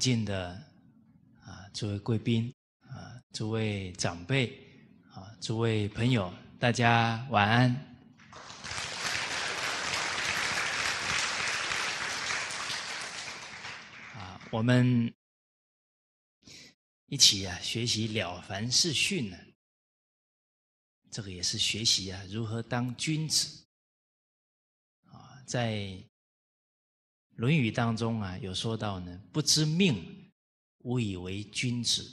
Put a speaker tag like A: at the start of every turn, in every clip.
A: 尊敬的啊，诸位贵宾啊，诸位长辈啊，诸位朋友，大家晚安。啊，我们一起啊学习《了凡四训》呢，这个也是学习啊如何当君子啊，在。《论语》当中啊，有说到呢，不知命，无以为君子。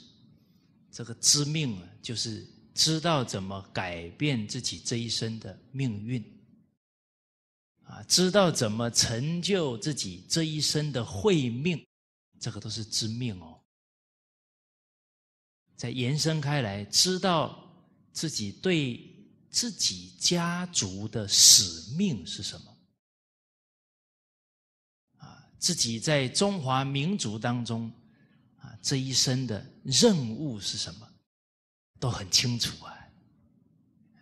A: 这个知命啊，就是知道怎么改变自己这一生的命运，啊，知道怎么成就自己这一生的慧命，这个都是知命哦。再延伸开来，知道自己对自己家族的使命是什么。自己在中华民族当中，啊，这一生的任务是什么，都很清楚啊。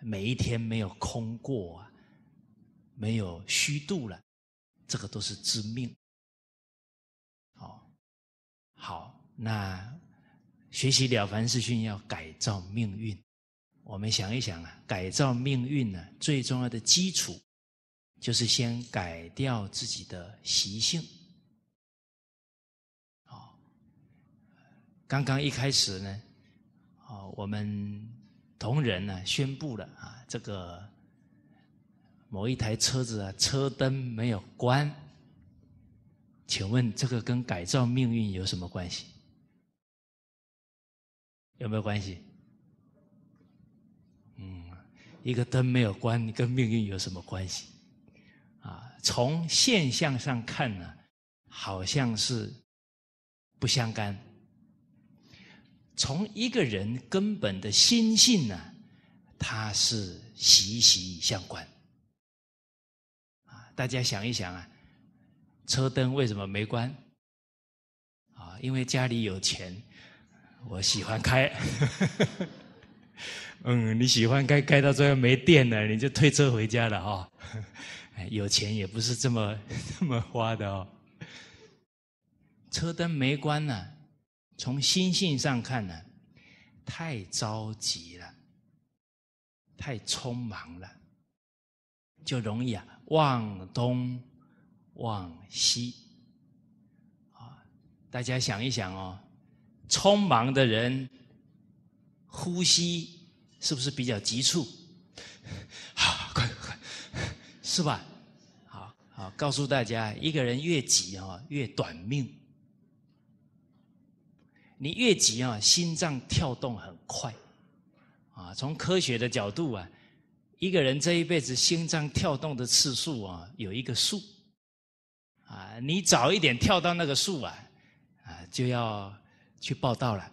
A: 每一天没有空过啊，没有虚度了，这个都是致命。哦，好，那学习了凡四训要改造命运，我们想一想啊，改造命运呢，最重要的基础就是先改掉自己的习性。刚刚一开始呢，啊，我们同仁呢宣布了啊，这个某一台车子啊车灯没有关，请问这个跟改造命运有什么关系？有没有关系？嗯，一个灯没有关，跟命运有什么关系？啊，从现象上看呢，好像是不相干。从一个人根本的心性呢，它是息息相关。啊，大家想一想啊，车灯为什么没关？啊，因为家里有钱，我喜欢开。嗯，你喜欢开开到最后没电了，你就推车回家了哈。有钱也不是这么 这么花的哦。车灯没关呢。从心性上看呢，太着急了，太匆忙了，就容易啊忘东忘西。啊，大家想一想哦，匆忙的人呼吸是不是比较急促？好 快快，是吧？好好告诉大家，一个人越急啊，越短命。你越急啊，心脏跳动很快，啊，从科学的角度啊，一个人这一辈子心脏跳动的次数啊，有一个数，啊，你早一点跳到那个数啊，啊，就要去报道了。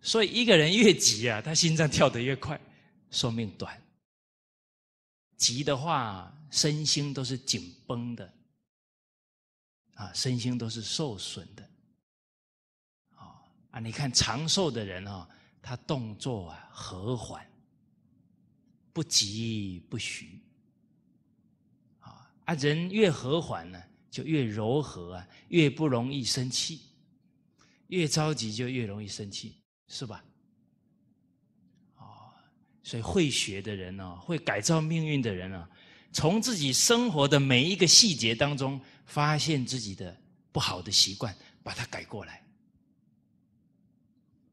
A: 所以一个人越急啊，他心脏跳得越快，寿命短。急的话，身心都是紧绷的，啊，身心都是受损的。啊，你看长寿的人哦，他动作啊和缓，不急不徐，啊啊，人越和缓呢，就越柔和啊，越不容易生气，越着急就越容易生气，是吧？哦，所以会学的人呢，会改造命运的人哦，从自己生活的每一个细节当中，发现自己的不好的习惯，把它改过来。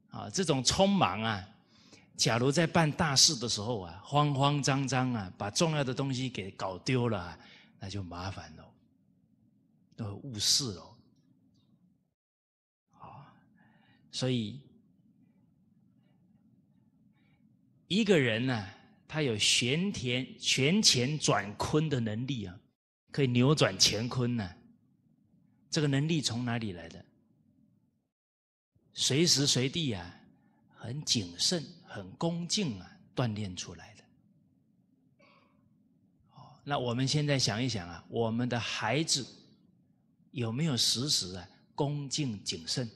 A: 啊，这种匆忙啊，假如在办大事的时候啊，慌慌张张啊，把重要的东西给搞丢了，那就麻烦了，都误事了。啊，所以一个人呢，他有旋田、旋乾转坤的能力啊，可以扭转乾坤呢。这个能力从哪里来的？随时随地啊，很谨慎、很恭敬啊，锻炼出来的。哦，那我们现在想一想啊，我们的孩子有没有时时啊恭敬谨慎？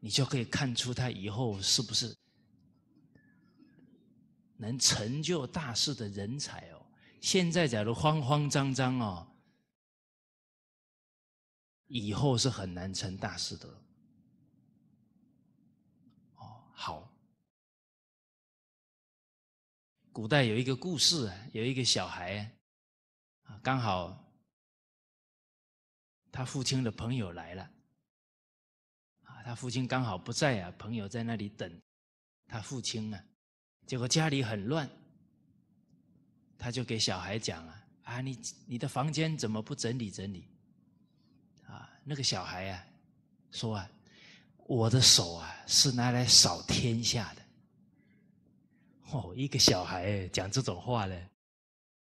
A: 你就可以看出他以后是不是能成就大事的人才哦。现在假如慌慌张张哦，以后是很难成大事的。古代有一个故事啊，有一个小孩，啊，刚好他父亲的朋友来了，啊，他父亲刚好不在啊，朋友在那里等他父亲呢，结果家里很乱，他就给小孩讲啊，啊，你你的房间怎么不整理整理？啊，那个小孩啊，说啊，我的手啊是拿来扫天下的。哦，一个小孩讲这种话呢，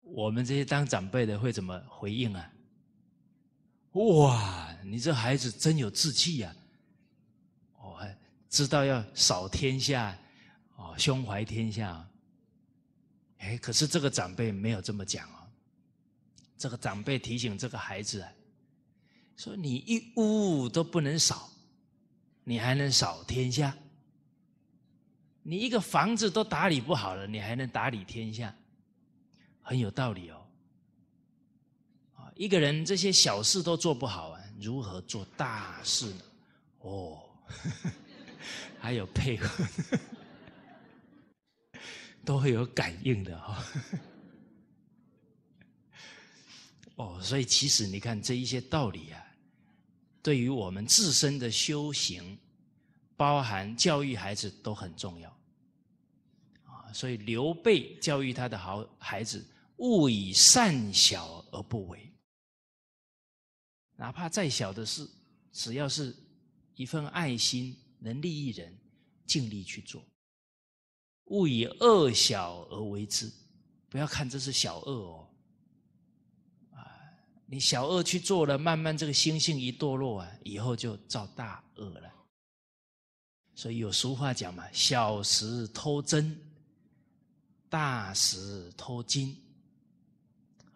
A: 我们这些当长辈的会怎么回应啊？哇，你这孩子真有志气呀！哦，知道要扫天下，哦，胸怀天下。哎，可是这个长辈没有这么讲哦，这个长辈提醒这个孩子，啊，说你一屋都不能扫，你还能扫天下？你一个房子都打理不好了，你还能打理天下？很有道理哦。啊，一个人这些小事都做不好啊，如何做大事呢？哦，还有配合，都会有感应的哈。哦，所以其实你看这一些道理啊，对于我们自身的修行，包含教育孩子都很重要。所以刘备教育他的好孩子：勿以善小而不为，哪怕再小的事，只要是一份爱心能利益人，尽力去做；勿以恶小而为之，不要看这是小恶哦，啊，你小恶去做了，慢慢这个心性一堕落啊，以后就造大恶了。所以有俗话讲嘛：小时偷针。大石脱金，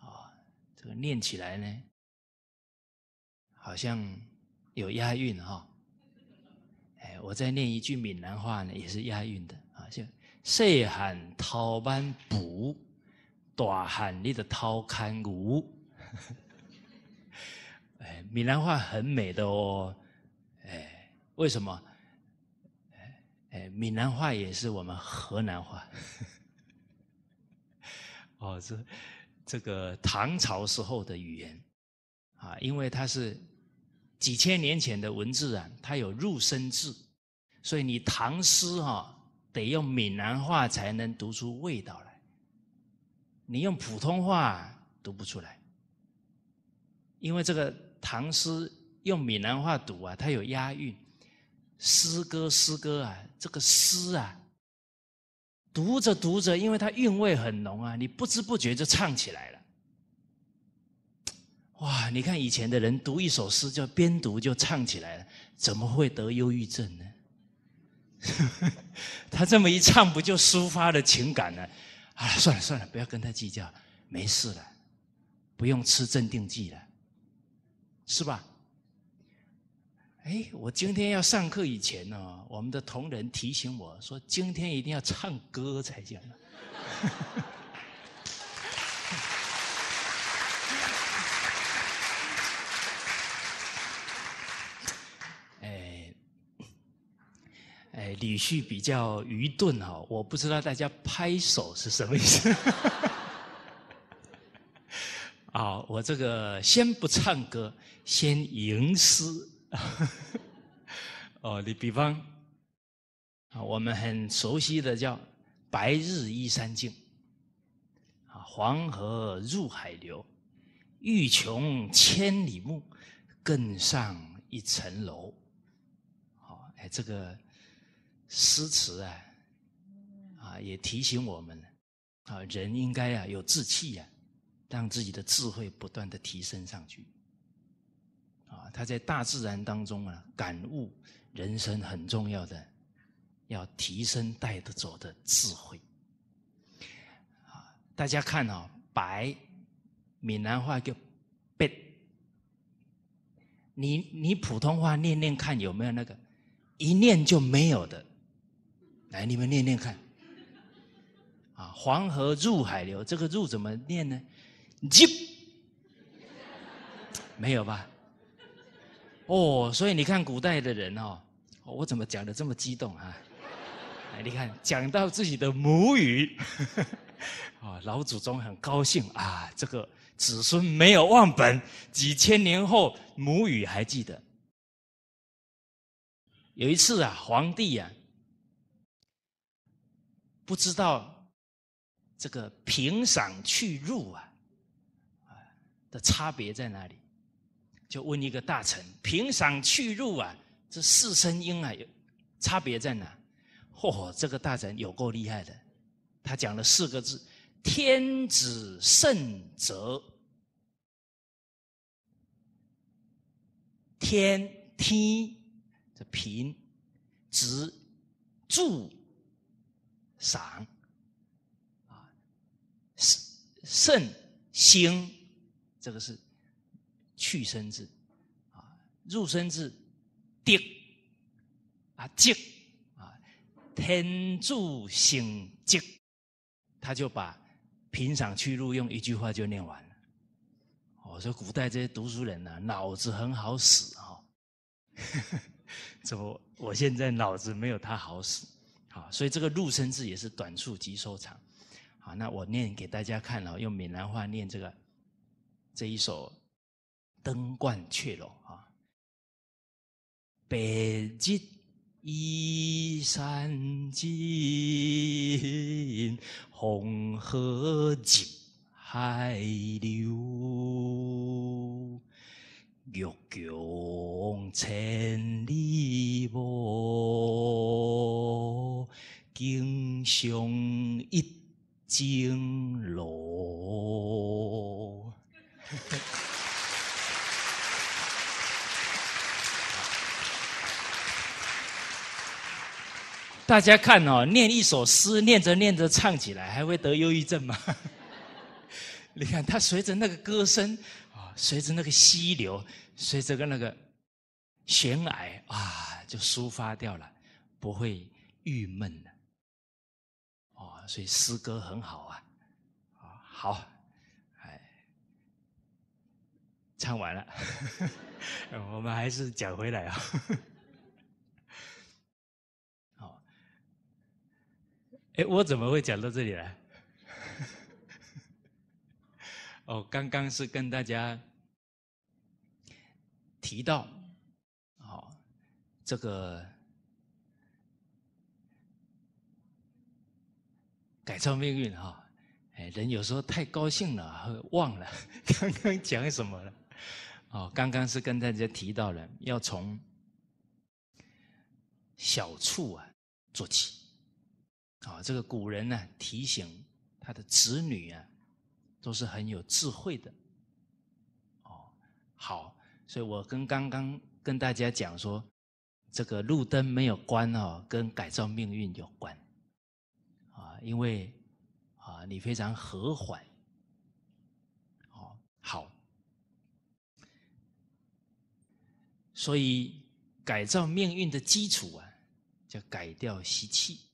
A: 啊，这个念起来呢，好像有押韵哈。哎，我在念一句闽南话呢，也是押韵的啊，像，细喊涛班补，大喊你的涛刊吴”。哎，闽南话很美的哦。哎，为什么？哎哎，闽南话也是我们河南话。哦，这这个唐朝时候的语言啊，因为它是几千年前的文字啊，它有入声字，所以你唐诗哈得用闽南话才能读出味道来，你用普通话读不出来，因为这个唐诗用闽南话读啊，它有押韵，诗歌诗歌啊，这个诗啊。读着读着，因为它韵味很浓啊，你不知不觉就唱起来了。哇，你看以前的人读一首诗，就边读就唱起来了，怎么会得忧郁症呢？他这么一唱，不就抒发了情感了？啊，算了算了，不要跟他计较，没事了，不用吃镇定剂了，是吧？哎，我今天要上课以前呢，我们的同仁提醒我说，今天一定要唱歌才行。哎哎，李旭比较愚钝哈，我不知道大家拍手是什么意思。好，我这个先不唱歌，先吟诗。哦，你比方啊，我们很熟悉的叫“白日依山尽”，啊，“黄河入海流”，欲穷千里目，更上一层楼。好，哎，这个诗词啊，啊，也提醒我们啊，人应该啊有志气啊，让自己的智慧不断的提升上去。他在大自然当中啊，感悟人生很重要的，要提升带得走的智慧。啊，大家看啊，白，闽南话叫“白”，你你普通话念念看有没有那个一念就没有的，来，你们念念看。啊，黄河入海流，这个“入”怎么念呢？入，没有吧？哦，所以你看古代的人哦，我怎么讲的这么激动啊？你看讲到自己的母语，啊，老祖宗很高兴啊，这个子孙没有忘本，几千年后母语还记得。有一次啊，皇帝啊，不知道这个平赏去入啊，的差别在哪里。就问一个大臣：平赏去入啊？这四声音啊，差别在哪？嚯，这个大臣有够厉害的！他讲了四个字：天子圣哲。”天梯这平直助赏啊，圣星，这个是。去生字，啊，入生字，定，啊静，啊天助行静，他就把平常去录用一句话就念完了。我说古代这些读书人呢，脑子很好使啊，怎么我现在脑子没有他好使？好，所以这个入生字也是短促即收长。好，那我念给大家看了，用闽南话念这个这一首。登鹳雀楼啊，白日依山尽，红河入海流。欲穷千里目，更上一层楼。大家看哦，念一首诗，念着念着唱起来，还会得忧郁症吗？你看他随着那个歌声啊，随着那个溪流，随着个那个悬崖啊，就抒发掉了，不会郁闷了。哦，所以诗歌很好啊，啊好，哎，唱完了，我们还是讲回来啊。哎，我怎么会讲到这里来？哦，刚刚是跟大家提到，哦，这个改造命运哦，哎，人有时候太高兴了，忘了 刚刚讲什么了。哦，刚刚是跟大家提到了，要从小处啊做起。啊，这个古人呢提醒他的子女啊，都是很有智慧的。哦，好，所以我跟刚刚跟大家讲说，这个路灯没有关哦，跟改造命运有关。啊，因为啊，你非常和缓。哦，好，所以改造命运的基础啊，叫改掉习气。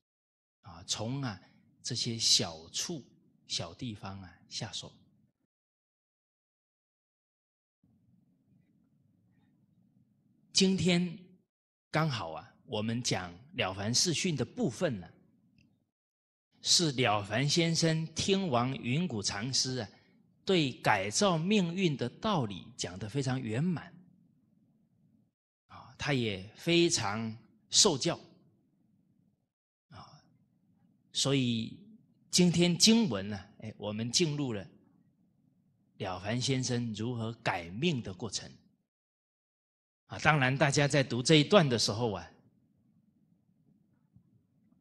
A: 啊，从啊这些小处、小地方啊下手。今天刚好啊，我们讲《了凡四训》的部分呢，是了凡先生听完云谷禅师啊，对改造命运的道理讲得非常圆满啊，他也非常受教。所以今天经文呢，哎，我们进入了了凡先生如何改命的过程啊。当然，大家在读这一段的时候啊，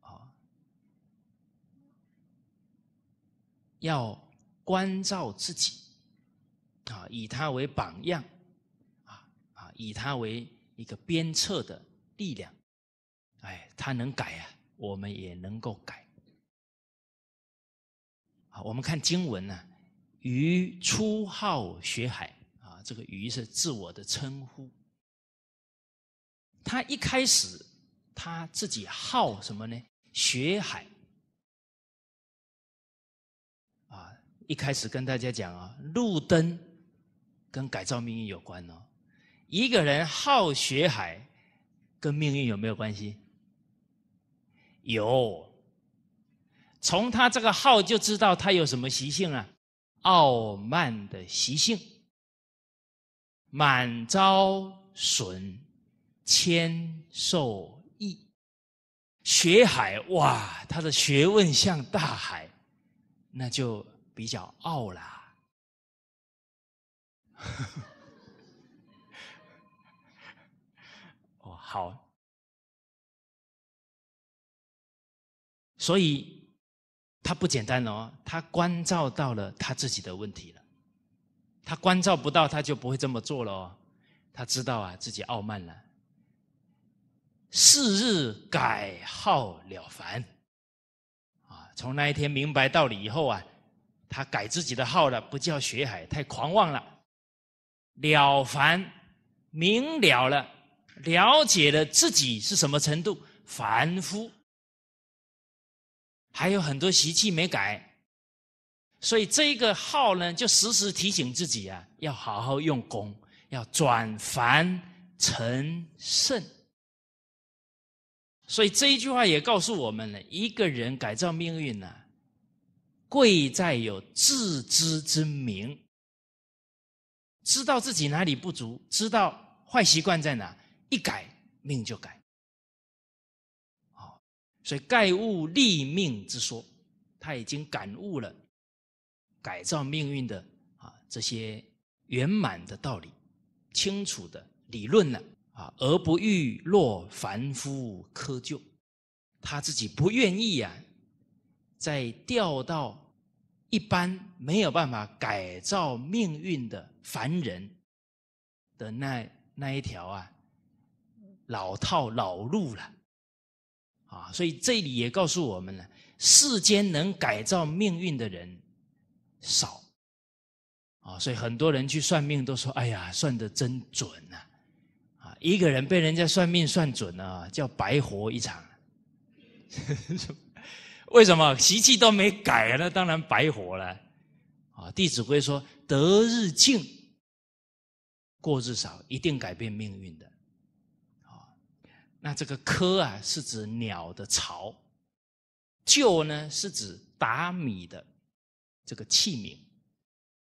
A: 啊，要关照自己啊，以他为榜样啊，啊，以他为一个鞭策的力量。哎，他能改啊，我们也能够改。我们看经文呢，鱼初好学海啊，这个鱼是自我的称呼。他一开始他自己好什么呢？学海。啊，一开始跟大家讲啊，路灯跟改造命运有关哦。一个人好学海，跟命运有没有关系？有。从他这个号就知道他有什么习性啊，傲慢的习性，满招损，谦受益。学海哇，他的学问像大海，那就比较傲啦。哦，好，所以。他不简单哦，他关照到了他自己的问题了。他关照不到，他就不会这么做了哦。他知道啊，自己傲慢了。是日改号了凡，啊，从那一天明白道理以后啊，他改自己的号了，不叫学海，太狂妄了。了凡明了了，了解了自己是什么程度，凡夫。还有很多习气没改，所以这个号呢，就时时提醒自己啊，要好好用功，要转凡成圣。所以这一句话也告诉我们了，一个人改造命运呢，贵在有自知之明，知道自己哪里不足，知道坏习惯在哪，一改命就改。所以，盖物立命之说，他已经感悟了改造命运的啊这些圆满的道理、清楚的理论了啊，而不欲落凡夫窠臼，他自己不愿意啊，在掉到一般没有办法改造命运的凡人的那那一条啊老套老路了。啊，所以这里也告诉我们了，世间能改造命运的人少啊，所以很多人去算命都说：“哎呀，算的真准呐！”啊，一个人被人家算命算准了，叫白活一场。为什么？习气都没改，那当然白活了。啊，《弟子规》说：“德日进，过日少，一定改变命运的。”那这个窠啊，是指鸟的巢；臼呢，是指打米的这个器皿。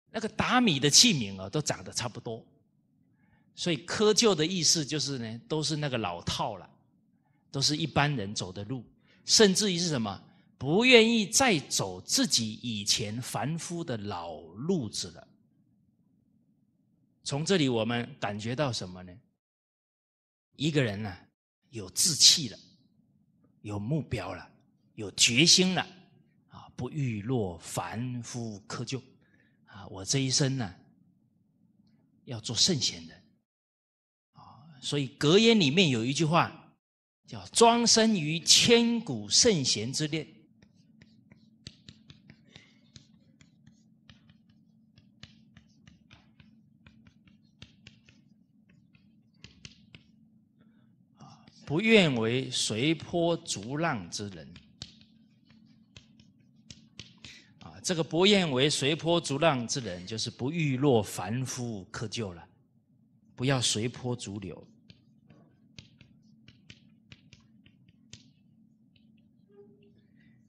A: 那个打米的器皿啊，都长得差不多，所以窠臼的意思就是呢，都是那个老套了，都是一般人走的路，甚至于是什么，不愿意再走自己以前凡夫的老路子了。从这里我们感觉到什么呢？一个人呢？有志气了，有目标了，有决心了，啊，不欲落凡夫窠臼，啊，我这一生呢，要做圣贤的，啊，所以格言里面有一句话叫“庄生于千古圣贤之列”。不愿为随波逐浪之人，啊，这个不愿为随波逐浪之人，就是不欲落凡夫窠就了。不要随波逐流，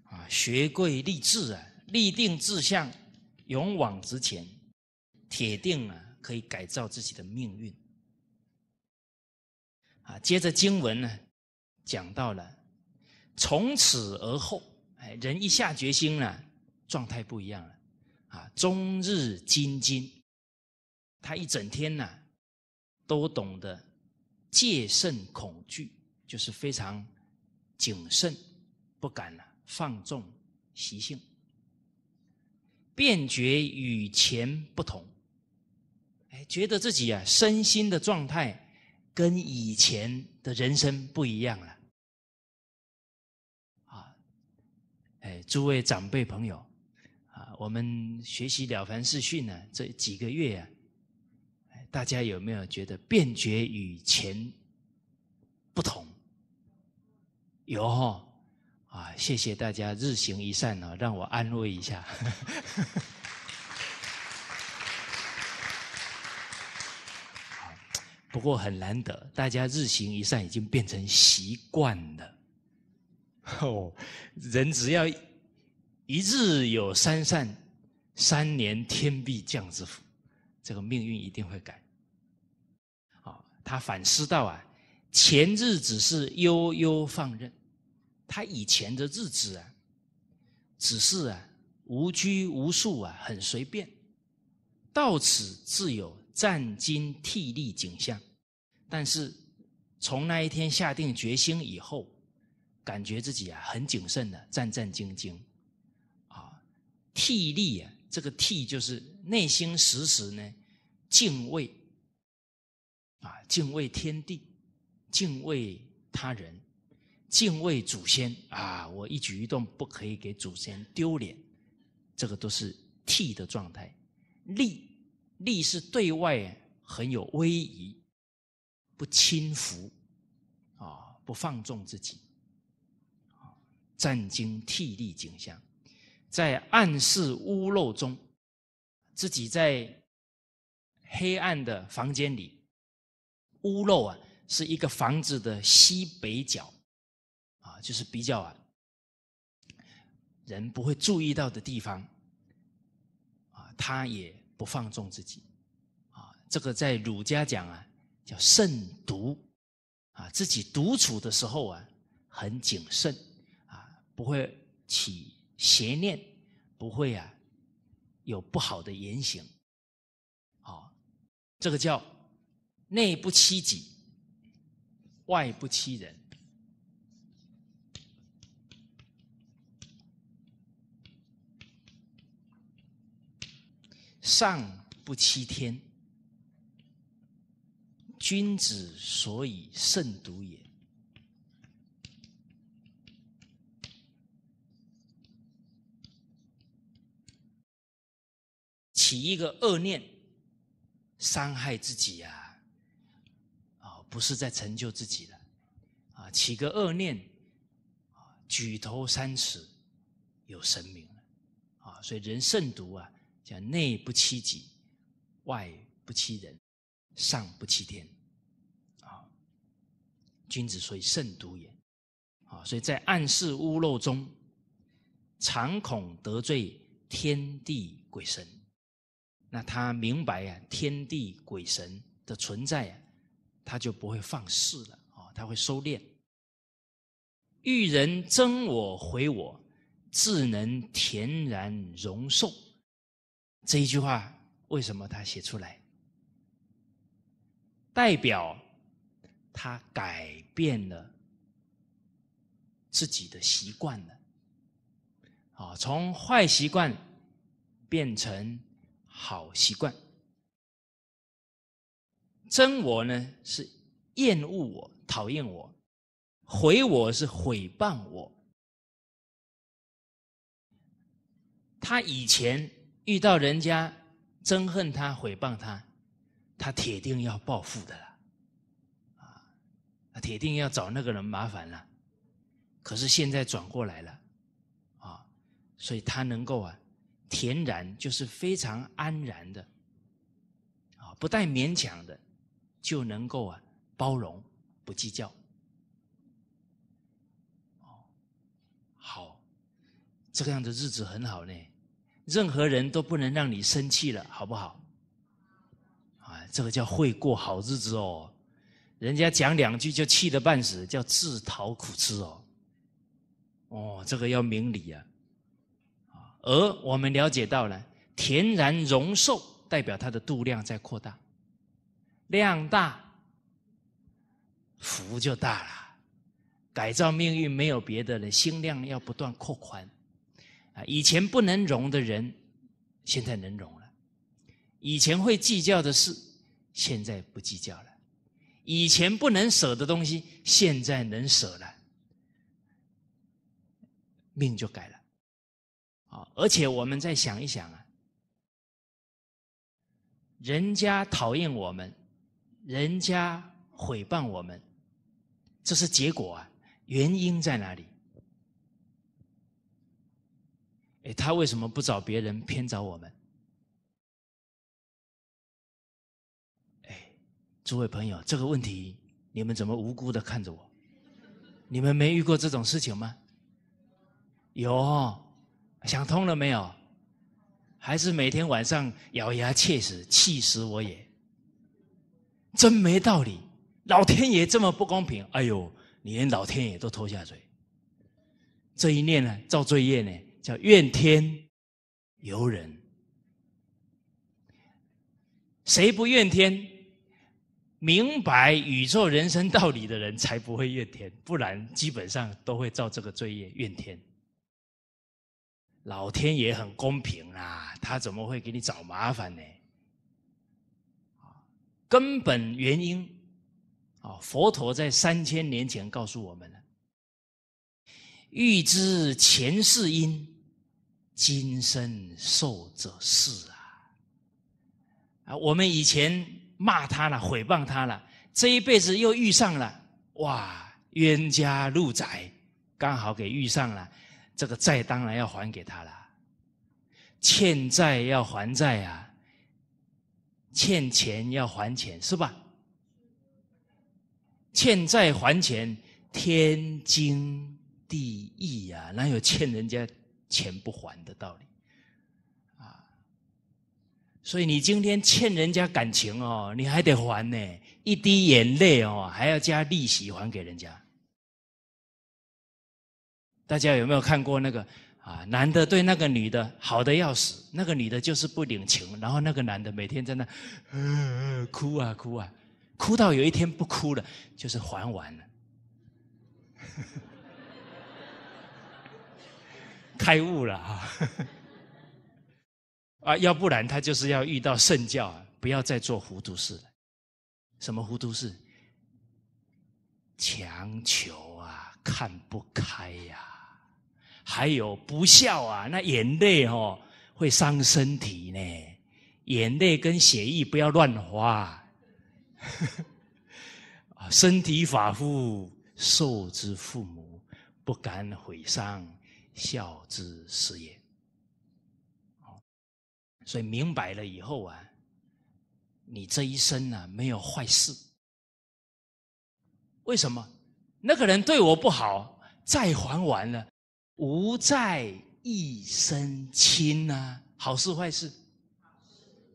A: 啊，学贵立志啊，立定志向，勇往直前，铁定啊，可以改造自己的命运。啊，接着经文呢，讲到了，从此而后，哎，人一下决心呢，状态不一样了，啊，终日精进，他一整天呢，都懂得戒慎恐惧，就是非常谨慎，不敢呢放纵习性，便觉与前不同，哎，觉得自己啊身心的状态。跟以前的人生不一样了，啊，哎，诸位长辈朋友，啊，我们学习了凡四训呢，这几个月啊，大家有没有觉得变觉与前不同？有啊，谢谢大家日行一善啊，让我安慰一下。不过很难得，大家日行一善已经变成习惯了。哦，人只要一日有三善，三年天必降之福，这个命运一定会改。啊，他反思到啊，前日只是悠悠放任，他以前的日子啊，只是啊无拘无束啊，很随便，到此自有战金替力景象。但是从那一天下定决心以后，感觉自己啊很谨慎的，战战兢兢啊，惕力啊，这个惕就是内心时时呢敬畏啊，敬畏天地，敬畏他人，敬畏祖先啊，我一举一动不可以给祖先丢脸，这个都是惕的状态。力力是对外很有威仪。不轻浮，啊，不放纵自己，啊，战兢惕厉景象，在暗室屋漏中，自己在黑暗的房间里，屋漏啊，是一个房子的西北角，啊，就是比较啊，人不会注意到的地方，啊，他也不放纵自己，啊，这个在儒家讲啊。叫慎独，啊，自己独处的时候啊，很谨慎，啊，不会起邪念，不会啊，有不好的言行，啊，这个叫内不欺己，外不欺人，上不欺天。君子所以慎独也。起一个恶念，伤害自己啊！啊，不是在成就自己了，啊，起个恶念，啊，举头三尺有神明了，啊，所以人慎独啊，叫内不欺己，外不欺人，上不欺天。君子所以慎独也，啊，所以在暗示屋漏中，常恐得罪天地鬼神。那他明白啊，天地鬼神的存在啊，他就不会放肆了，啊，他会收敛。遇人争我毁我，自能恬然容受。这一句话为什么他写出来？代表。他改变了自己的习惯了，啊，从坏习惯变成好习惯。真我呢是厌恶我、讨厌我、毁我是毁谤我。他以前遇到人家憎恨他、毁谤他，他铁定要报复的了。铁定要找那个人麻烦了，可是现在转过来了，啊，所以他能够啊，恬然就是非常安然的，啊，不带勉强的，就能够啊包容不计较。哦，好，这个样的日子很好呢，任何人都不能让你生气了，好不好？啊，这个叫会过好日子哦。人家讲两句就气得半死，叫自讨苦吃哦。哦，这个要明理啊。而我们了解到了，恬然容受代表他的度量在扩大，量大福就大了。改造命运没有别的了，心量要不断扩宽。啊，以前不能容的人，现在能容了；以前会计较的事，现在不计较了。以前不能舍的东西，现在能舍了，命就改了。啊，而且我们再想一想啊，人家讨厌我们，人家毁谤我们，这是结果啊，原因在哪里？哎，他为什么不找别人，偏找我们？诸位朋友，这个问题你们怎么无辜的看着我？你们没遇过这种事情吗？有，想通了没有？还是每天晚上咬牙切齿，气死我也！真没道理，老天爷这么不公平！哎呦，你连老天爷都拖下水，这一念呢，造罪业呢，叫怨天尤人。谁不怨天？明白宇宙人生道理的人才不会怨天，不然基本上都会造这个罪业怨天。老天也很公平啊，他怎么会给你找麻烦呢？根本原因啊，佛陀在三千年前告诉我们了：欲知前世因，今生受者是啊！啊，我们以前。骂他了，诽谤他了，这一辈子又遇上了，哇，冤家路窄，刚好给遇上了，这个债当然要还给他了，欠债要还债啊，欠钱要还钱是吧？欠债还钱，天经地义呀，哪有欠人家钱不还的道理？所以你今天欠人家感情哦，你还得还呢，一滴眼泪哦，还要加利息还给人家。大家有没有看过那个啊？男的对那个女的好的要死，那个女的就是不领情，然后那个男的每天在那，嗯，哭啊哭啊，哭到有一天不哭了，就是还完了，开悟了哈。啊，要不然他就是要遇到圣教，啊，不要再做糊涂事了。什么糊涂事？强求啊，看不开呀，还有不孝啊。那眼泪哦，会伤身体呢。眼泪跟血液不要乱花。身体发肤受之父母，不敢毁伤，孝之始也。所以明白了以后啊，你这一生呢没有坏事。为什么？那个人对我不好，债还完了，无债一身轻啊？好事坏事？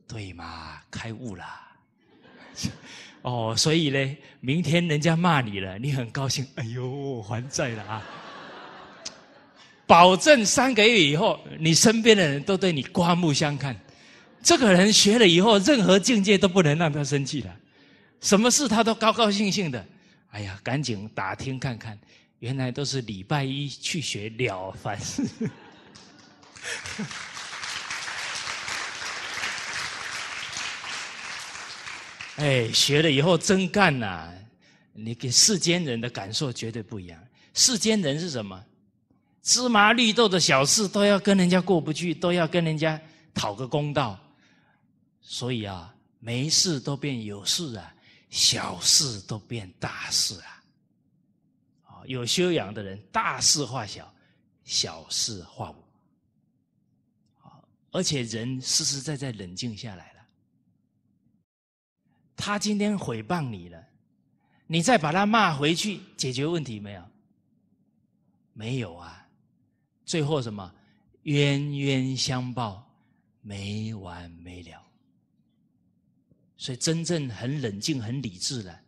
A: 对嘛？开悟了。哦，所以呢，明天人家骂你了，你很高兴。哎呦，还债了啊！保证三个月以后，你身边的人都对你刮目相看。这个人学了以后，任何境界都不能让他生气了，什么事他都高高兴兴的。哎呀，赶紧打听看看，原来都是礼拜一去学了凡。哎，学了以后真干呐，你给世间人的感受绝对不一样。世间人是什么？芝麻绿豆的小事都要跟人家过不去，都要跟人家讨个公道，所以啊，没事都变有事啊，小事都变大事啊。啊，有修养的人，大事化小，小事化无。而且人实实在在冷静下来了。他今天诽谤你了，你再把他骂回去，解决问题没有？没有啊。最后什么冤冤相报没完没了，所以真正很冷静、很理智了，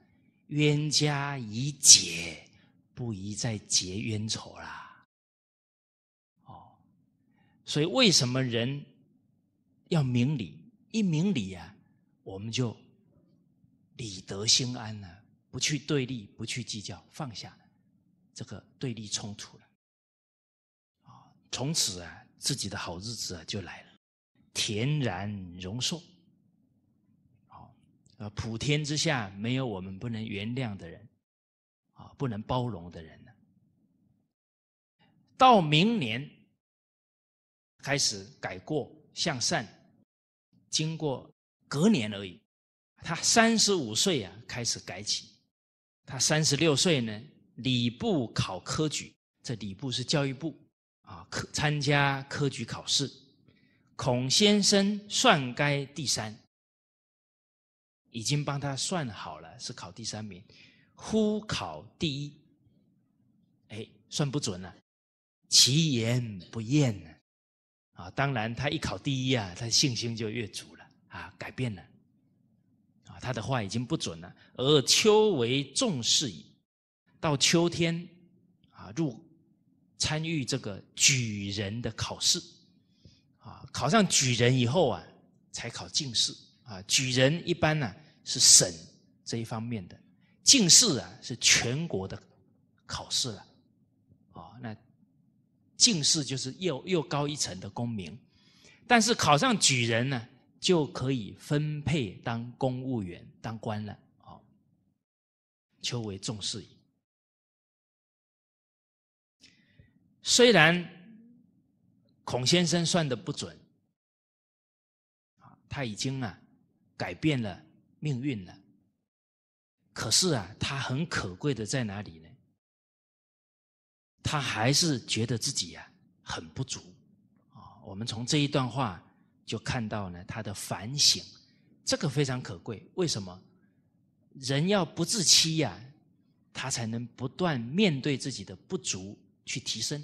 A: 冤家已解，不宜再结冤仇啦。哦，所以为什么人要明理？一明理啊，我们就理得心安了，不去对立，不去计较，放下这个对立冲突了。从此啊，自己的好日子啊就来了，恬然荣寿。好啊，普天之下没有我们不能原谅的人，啊，不能包容的人呢。到明年开始改过向善，经过隔年而已。他三十五岁啊开始改起，他三十六岁呢，礼部考科举，这礼部是教育部。啊，科参加科举考试，孔先生算该第三，已经帮他算好了是考第三名，忽考第一，哎，算不准了，其言不厌啊！当然，他一考第一啊，他信心就越足了啊，改变了啊，他的话已经不准了。而秋为重视矣，到秋天啊，入。参与这个举人的考试，啊，考上举人以后啊，才考进士啊。举人一般呢是省这一方面的，进士啊是全国的考试了，啊，那进士就是又又高一层的功名，但是考上举人呢，就可以分配当公务员、当官了，啊，求为重视矣。虽然孔先生算的不准，啊，他已经啊改变了命运了。可是啊，他很可贵的在哪里呢？他还是觉得自己呀很不足，啊，我们从这一段话就看到呢他的反省，这个非常可贵。为什么人要不自欺呀？他才能不断面对自己的不足去提升。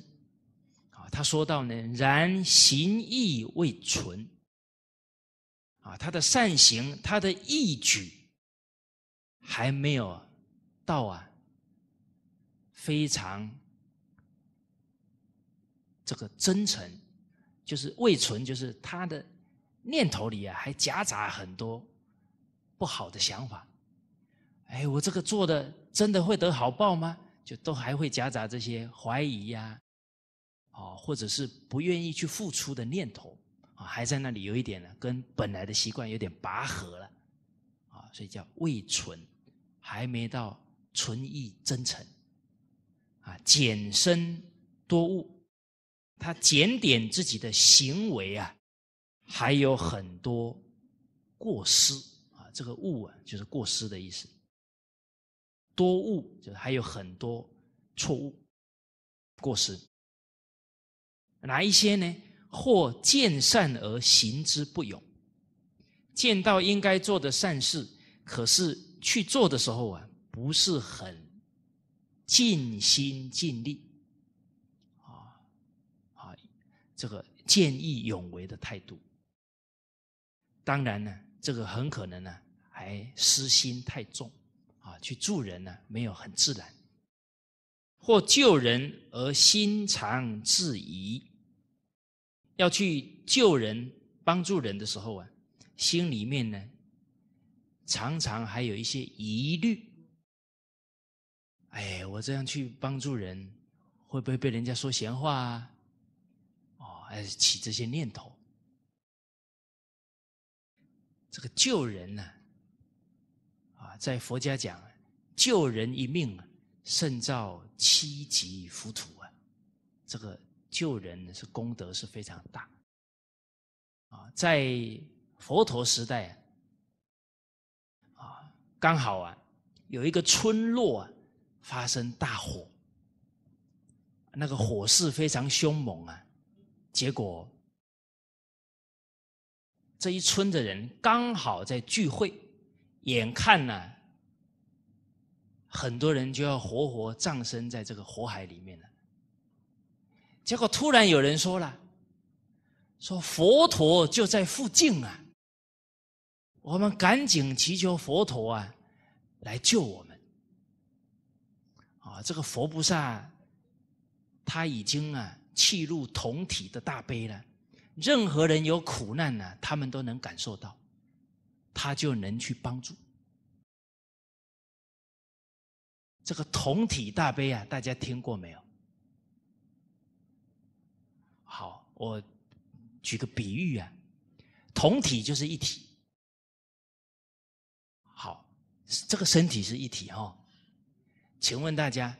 A: 他说到呢，然行意未存，啊，他的善行，他的义举，还没有到啊，非常这个真诚，就是未存，就是他的念头里啊，还夹杂很多不好的想法。哎，我这个做的真的会得好报吗？就都还会夹杂这些怀疑呀。哦，或者是不愿意去付出的念头啊，还在那里有一点呢，跟本来的习惯有点拔河了，啊，所以叫未纯，还没到纯意真诚，啊，简身多物，他检点自己的行为啊，还有很多过失啊，这个物啊就是过失的意思，多误就是还有很多错误过失。哪一些呢？或见善而行之不勇，见到应该做的善事，可是去做的时候啊，不是很尽心尽力，啊啊，这个见义勇为的态度。当然呢，这个很可能呢，还私心太重，啊，去助人呢没有很自然，或救人而心常质疑。要去救人、帮助人的时候啊，心里面呢，常常还有一些疑虑。哎，我这样去帮助人，会不会被人家说闲话啊？哦，还起这些念头。这个救人呢，啊，在佛家讲，救人一命，胜造七级浮屠啊，这个。救人是功德是非常大啊！在佛陀时代啊，刚好啊，有一个村落啊、发生大火，那个火势非常凶猛啊，结果这一村的人刚好在聚会，眼看呢，很多人就要活活葬身在这个火海里面了。结果突然有人说了：“说佛陀就在附近啊！我们赶紧祈求佛陀啊，来救我们。”啊，这个佛菩萨他已经啊，弃入同体的大悲了。任何人有苦难呢，他们都能感受到，他就能去帮助。这个同体大悲啊，大家听过没有？我举个比喻啊，同体就是一体。好，这个身体是一体哈，请问大家，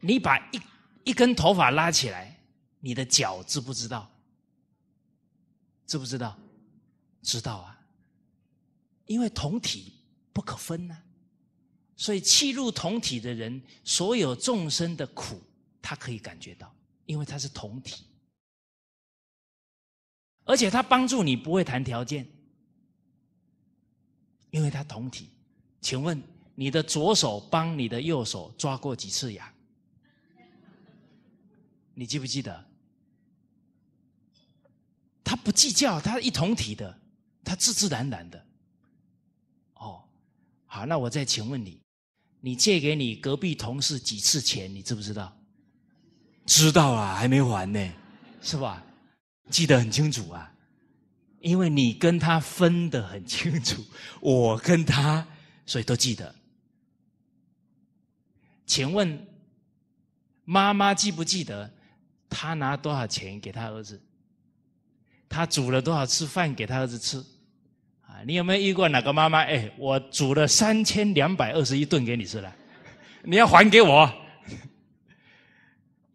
A: 你把一一根头发拉起来，你的脚知不知道？知不知道？知道啊，因为同体不可分呢，所以气入同体的人，所有众生的苦，他可以感觉到，因为他是同体。而且他帮助你不会谈条件，因为他同体。请问你的左手帮你的右手抓过几次牙？你记不记得？他不计较，他一同体的，他自自然然的。哦，好，那我再请问你：你借给你隔壁同事几次钱？你知不知道？知道啊，还没还呢，是吧？记得很清楚啊，因为你跟他分得很清楚，我跟他，所以都记得。请问妈妈记不记得她拿多少钱给她儿子？她煮了多少次饭给她儿子吃？啊，你有没有遇过哪个妈妈？哎，我煮了三千两百二十一顿给你吃了，你要还给我？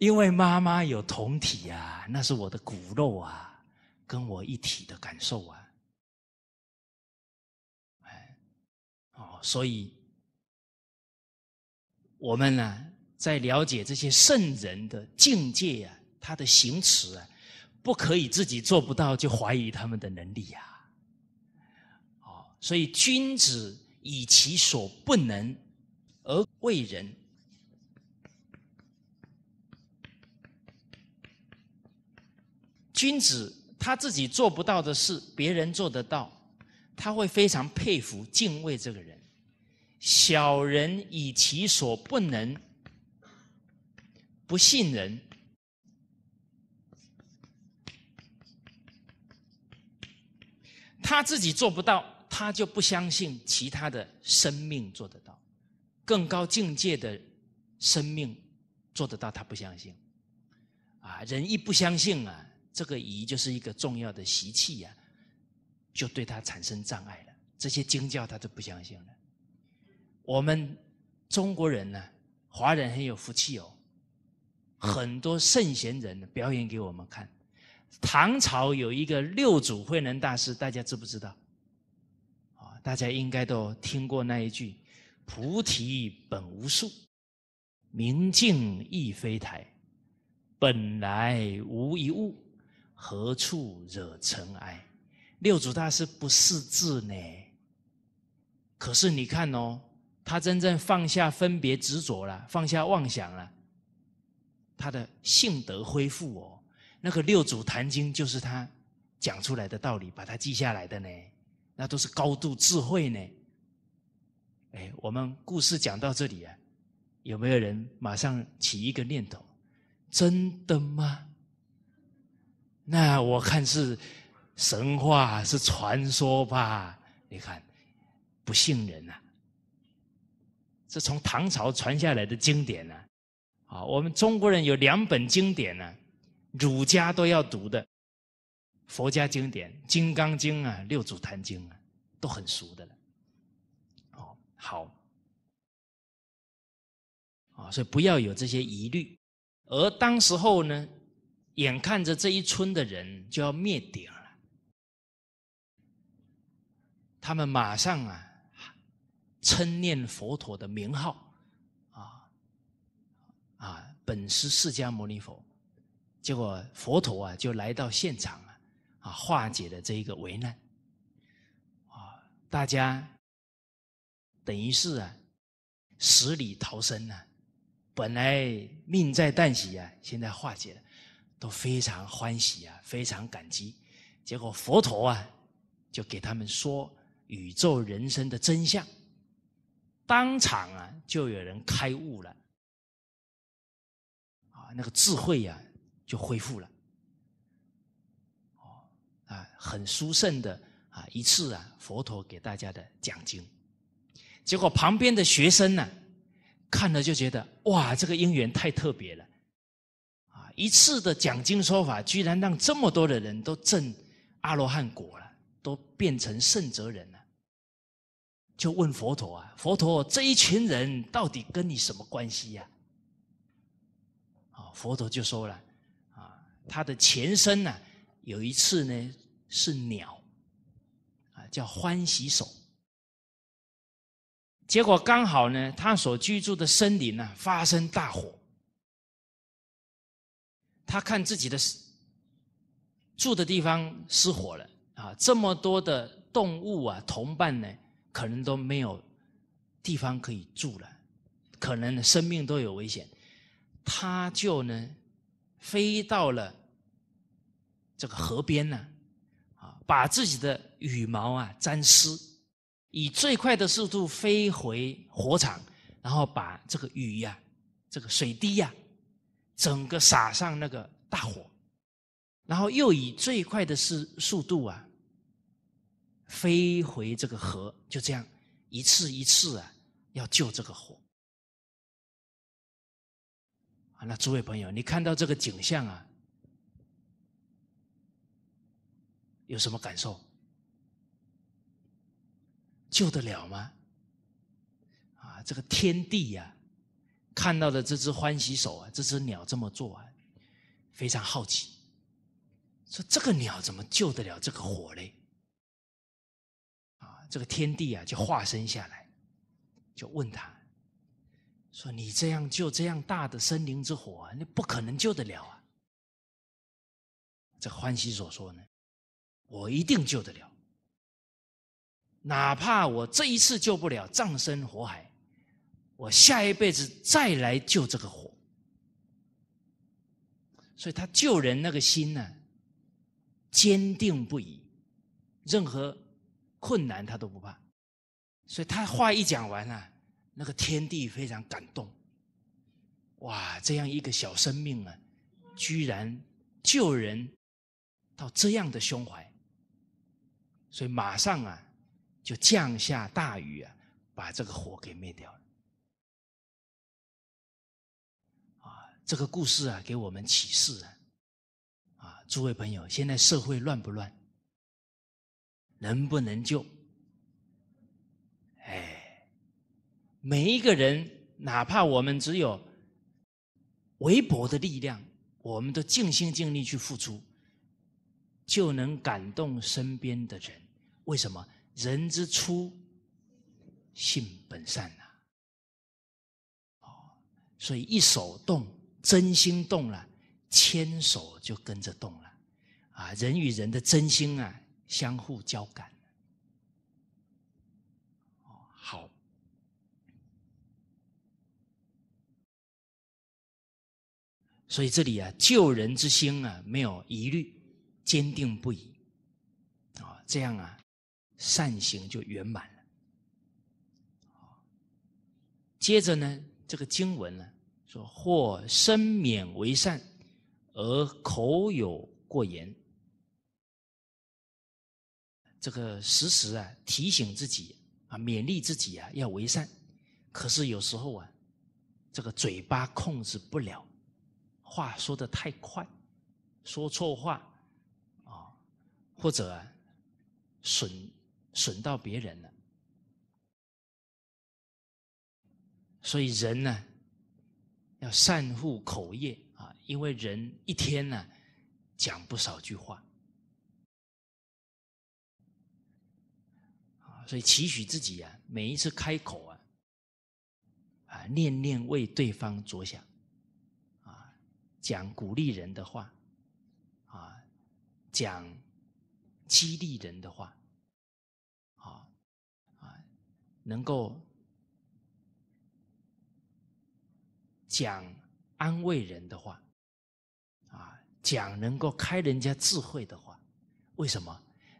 A: 因为妈妈有同体啊，那是我的骨肉啊，跟我一体的感受啊，哎，哦，所以我们呢，在了解这些圣人的境界啊，他的行持啊，不可以自己做不到就怀疑他们的能力呀，哦，所以君子以其所不能而为人。君子他自己做不到的事，别人做得到，他会非常佩服、敬畏这个人。小人以其所不能，不信人。他自己做不到，他就不相信其他的生命做得到，更高境界的生命做得到，他不相信。啊，人一不相信啊！这个仪就是一个重要的习气呀，就对他产生障碍了。这些经教他都不相信了。我们中国人呢，华人很有福气哦，很多圣贤人表演给我们看。唐朝有一个六祖慧能大师，大家知不知道？啊，大家应该都听过那一句：“菩提本无树，明镜亦非台，本来无一物。”何处惹尘埃？六祖大师不识字呢，可是你看哦，他真正放下分别执着了，放下妄想了，他的性德恢复哦。那个六祖坛经就是他讲出来的道理，把它记下来的呢，那都是高度智慧呢。哎，我们故事讲到这里啊，有没有人马上起一个念头？真的吗？那我看是神话，是传说吧？你看，不信人呐。这从唐朝传下来的经典呢，啊，我们中国人有两本经典呢，儒家都要读的，佛家经典《金刚经》啊，《六祖坛经》啊，都很熟的了。哦，好，啊，所以不要有这些疑虑。而当时候呢？眼看着这一村的人就要灭顶了，他们马上啊称念佛陀的名号，啊啊，本师释迦牟尼佛。结果佛陀啊就来到现场啊，啊化解了这一个危难，啊大家等于是啊死里逃生呐，本来命在旦夕啊，现在化解了。都非常欢喜啊，非常感激。结果佛陀啊，就给他们说宇宙人生的真相，当场啊，就有人开悟了，啊，那个智慧呀，就恢复了。哦，啊，很殊胜的啊一次啊，佛陀给大家的讲经。结果旁边的学生呢，看了就觉得哇，这个因缘太特别了。一次的讲经说法，居然让这么多的人都证阿罗汉果了，都变成圣哲人了。就问佛陀啊，佛陀这一群人到底跟你什么关系呀？啊，佛陀就说了，啊，他的前身呢，有一次呢是鸟，啊叫欢喜手，结果刚好呢，他所居住的森林呢发生大火。他看自己的住的地方失火了啊，这么多的动物啊，同伴呢，可能都没有地方可以住了，可能生命都有危险。他就呢，飞到了这个河边呢，啊，把自己的羽毛啊沾湿，以最快的速度飞回火场，然后把这个雨呀，这个水滴呀。整个撒上那个大火，然后又以最快的是速度啊，飞回这个河，就这样一次一次啊，要救这个火。啊，那诸位朋友，你看到这个景象啊，有什么感受？救得了吗？啊，这个天地呀！看到的这只欢喜手啊，这只鸟这么做啊，非常好奇，说这个鸟怎么救得了这个火嘞？啊，这个天地啊就化身下来，就问他，说你这样救这样大的森林之火，啊，你不可能救得了啊。这欢喜所说呢，我一定救得了，哪怕我这一次救不了，葬身火海。我下一辈子再来救这个火，所以他救人那个心呢，坚定不移，任何困难他都不怕，所以他话一讲完啊，那个天地非常感动，哇，这样一个小生命啊，居然救人到这样的胸怀，所以马上啊，就降下大雨啊，把这个火给灭掉了。这个故事啊，给我们启示啊！啊，诸位朋友，现在社会乱不乱？能不能救？哎，每一个人，哪怕我们只有微薄的力量，我们都尽心尽力去付出，就能感动身边的人。为什么？人之初，性本善啊！哦，所以一手动。真心动了，牵手就跟着动了，啊，人与人的真心啊，相互交感。好，所以这里啊，救人之心啊，没有疑虑，坚定不移，啊，这样啊，善行就圆满了。接着呢，这个经文呢。说或身勉为善，而口有过言。这个时时啊提醒自己啊，勉励自己啊要为善，可是有时候啊，这个嘴巴控制不了，话说的太快，说错话啊，或者啊损损到别人了。所以人呢？要善护口业啊，因为人一天呢讲不少句话啊，所以期许自己呀，每一次开口啊啊，念念为对方着想啊，讲鼓励人的话啊，讲激励人的话，啊啊，能够。讲安慰人的话，啊，讲能够开人家智慧的话，为什么？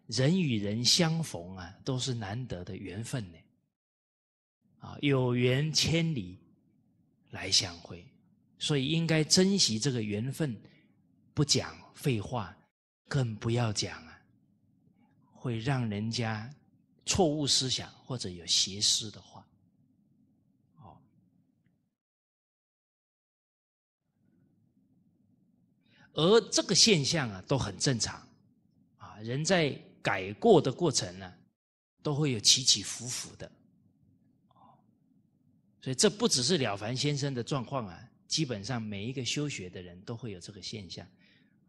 A: 人与人相逢啊，都是难得的缘分呢。啊，有缘千里来相会，所以应该珍惜这个缘分，不讲废话，更不要讲啊，会让人家错误思想或者有邪思的话。而这个现象啊都很正常，啊，人在改过的过程呢，都会有起起伏伏的，所以这不只是了凡先生的状况啊，基本上每一个修学的人都会有这个现象，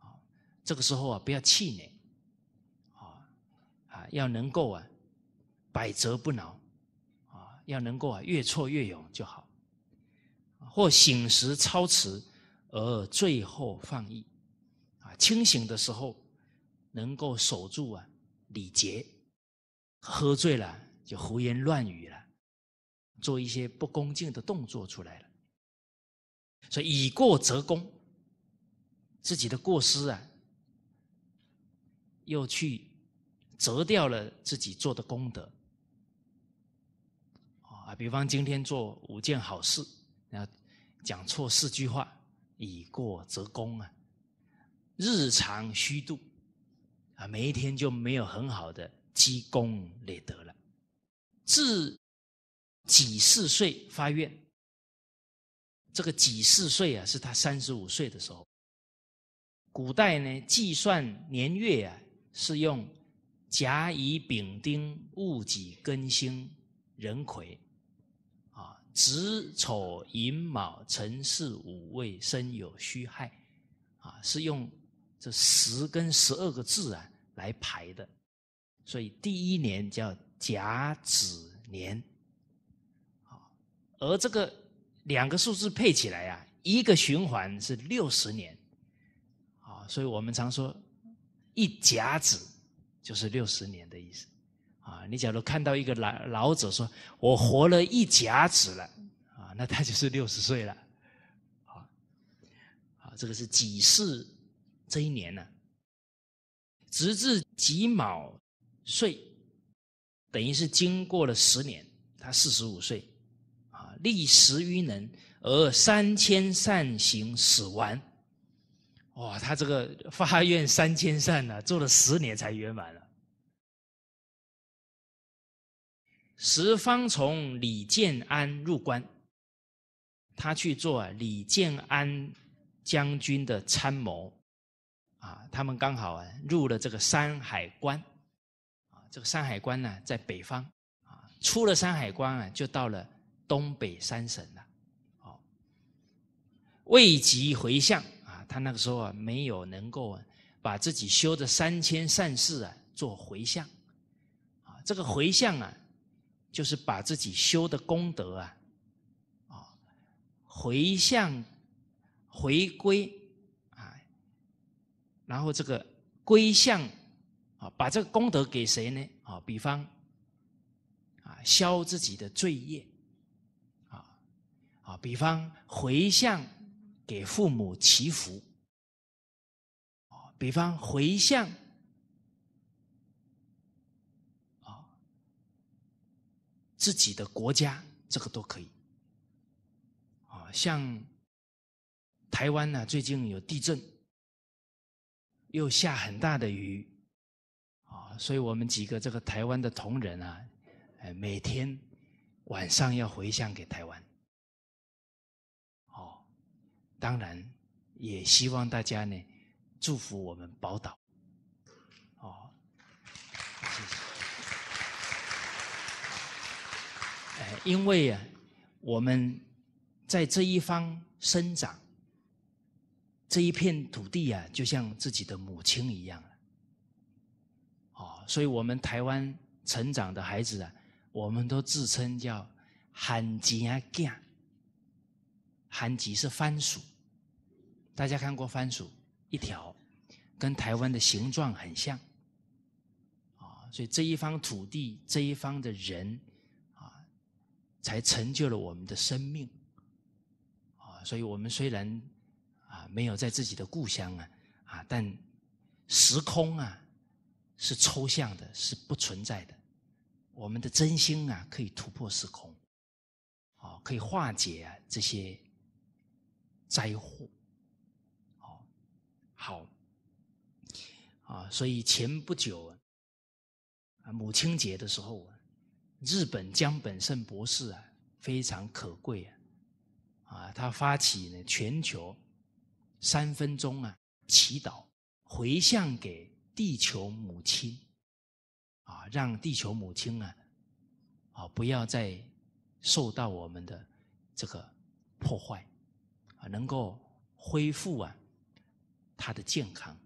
A: 啊，这个时候啊不要气馁，啊啊要能够啊百折不挠，啊要能够啊越挫越勇就好，或醒时操持，而最后放逸。清醒的时候，能够守住啊礼节；喝醉了就胡言乱语了，做一些不恭敬的动作出来了。所以，以过则功，自己的过失啊，又去折掉了自己做的功德。啊，比方今天做五件好事，然后讲错四句话，以过则功啊。日常虚度，啊，每一天就没有很好的积功累德了。自几世岁发愿，这个几世岁啊，是他三十五岁的时候。古代呢，计算年月啊，是用甲乙丙丁戊己庚辛壬癸，啊，子丑寅卯辰巳午未申酉戌亥，啊，是用。这十跟十二个字啊，来排的，所以第一年叫甲子年，而这个两个数字配起来啊，一个循环是六十年，啊，所以我们常说一甲子就是六十年的意思，啊，你假如看到一个老老者说，我活了一甲子了，啊，那他就是六十岁了，啊，这个是几世。这一年呢，直至几卯岁，等于是经过了十年，他四十五岁，啊，历十余年而三千善行始完。哇，他这个发愿三千善呢，做了十年才圆满了。时方从李建安入关，他去做李建安将军的参谋。啊，他们刚好啊入了这个山海关，啊，这个山海关呢在北方，啊，出了山海关啊就到了东北三省了，哦，未及回向啊，他那个时候啊没有能够把自己修的三千善事啊做回向，啊，这个回向啊就是把自己修的功德啊，啊，回向回归。然后这个归向啊，把这个功德给谁呢？啊，比方啊，消自己的罪业，啊啊，比方回向给父母祈福，啊，比方回向啊自己的国家，这个都可以，啊，像台湾呢，最近有地震。又下很大的雨，啊，所以我们几个这个台湾的同仁啊，哎，每天晚上要回向给台湾，哦，当然也希望大家呢祝福我们宝岛，哦，谢谢，因为呀，我们在这一方生长。这一片土地啊，就像自己的母亲一样，啊，所以我们台湾成长的孩子啊，我们都自称叫“韩吉阿囝”，寒是番薯，大家看过番薯一条，跟台湾的形状很像，啊，所以这一方土地，这一方的人啊，才成就了我们的生命，啊，所以我们虽然。没有在自己的故乡啊，啊，但时空啊是抽象的，是不存在的。我们的真心啊，可以突破时空，啊，可以化解啊这些灾祸，好，好，啊，所以前不久啊母亲节的时候，日本江本胜博士啊非常可贵啊，啊，他发起呢全球。三分钟啊，祈祷回向给地球母亲，啊，让地球母亲啊，啊，不要再受到我们的这个破坏，啊，能够恢复啊他的健康，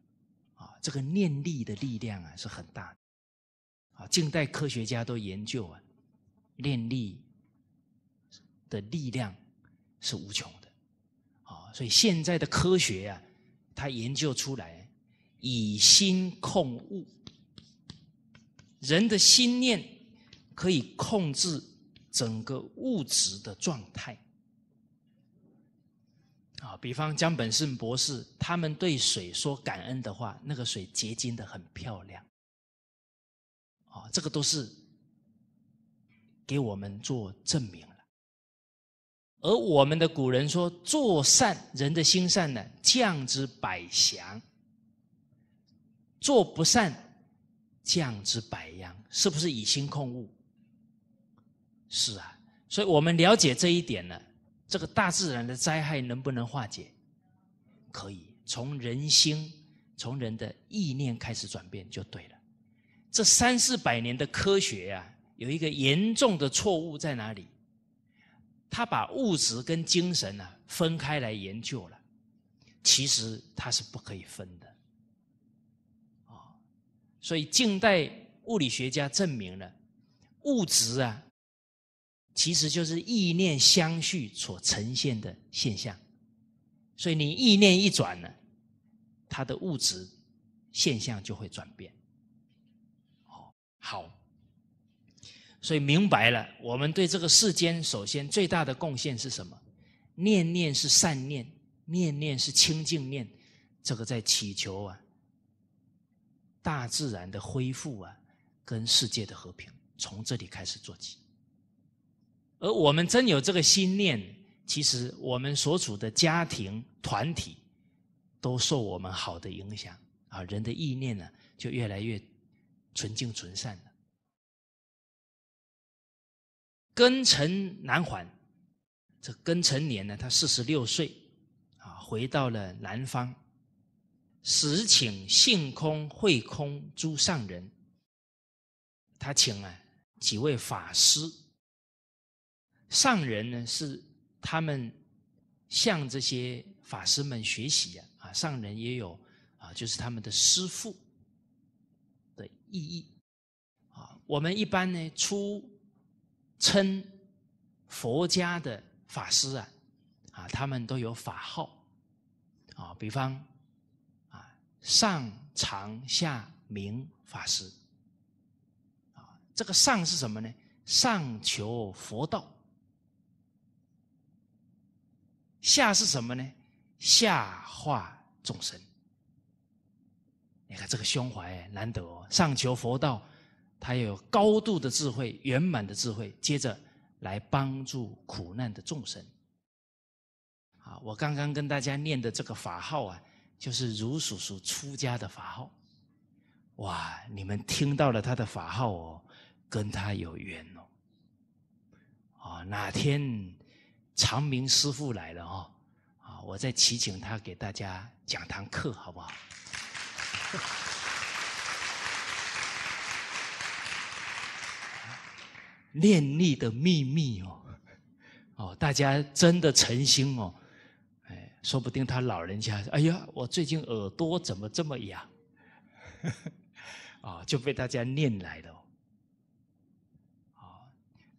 A: 啊，这个念力的力量啊是很大，啊，近代科学家都研究啊，念力的力量是无穷的。所以现在的科学呀，它研究出来，以心控物，人的心念可以控制整个物质的状态。啊，比方江本胜博士，他们对水说感恩的话，那个水结晶的很漂亮。啊，这个都是给我们做证明。而我们的古人说，做善人的心善呢，降之百祥；做不善，降之百殃。是不是以心控物？是啊，所以我们了解这一点呢，这个大自然的灾害能不能化解？可以从人心，从人的意念开始转变就对了。这三四百年的科学啊，有一个严重的错误在哪里？他把物质跟精神呢分开来研究了，其实它是不可以分的，啊，所以近代物理学家证明了，物质啊，其实就是意念相续所呈现的现象，所以你意念一转呢，它的物质现象就会转变，哦，好。所以明白了，我们对这个世间首先最大的贡献是什么？念念是善念，念念是清净念，这个在祈求啊，大自然的恢复啊，跟世界的和平，从这里开始做起。而我们真有这个心念，其实我们所处的家庭团体都受我们好的影响啊，人的意念呢就越来越纯净纯善。庚辰南还，这庚辰年呢，他四十六岁啊，回到了南方，时请性空、慧空诸上人，他请啊几位法师。上人呢是他们向这些法师们学习啊，上人也有啊，就是他们的师父的意义啊。我们一般呢出。称佛家的法师啊，啊，他们都有法号啊，比方啊，上长下明法师啊，这个上是什么呢？上求佛道，下是什么呢？下化众生。你看这个胸怀难得哦，上求佛道。他有高度的智慧，圆满的智慧，接着来帮助苦难的众生。啊，我刚刚跟大家念的这个法号啊，就是如叔叔出家的法号。哇，你们听到了他的法号哦，跟他有缘哦。啊，哪天长明师傅来了哦，啊，我再祈请他给大家讲堂课，好不好？念力的秘密哦，哦，大家真的诚心哦，哎，说不定他老人家，哎呀，我最近耳朵怎么这么痒？啊，就被大家念来了。啊，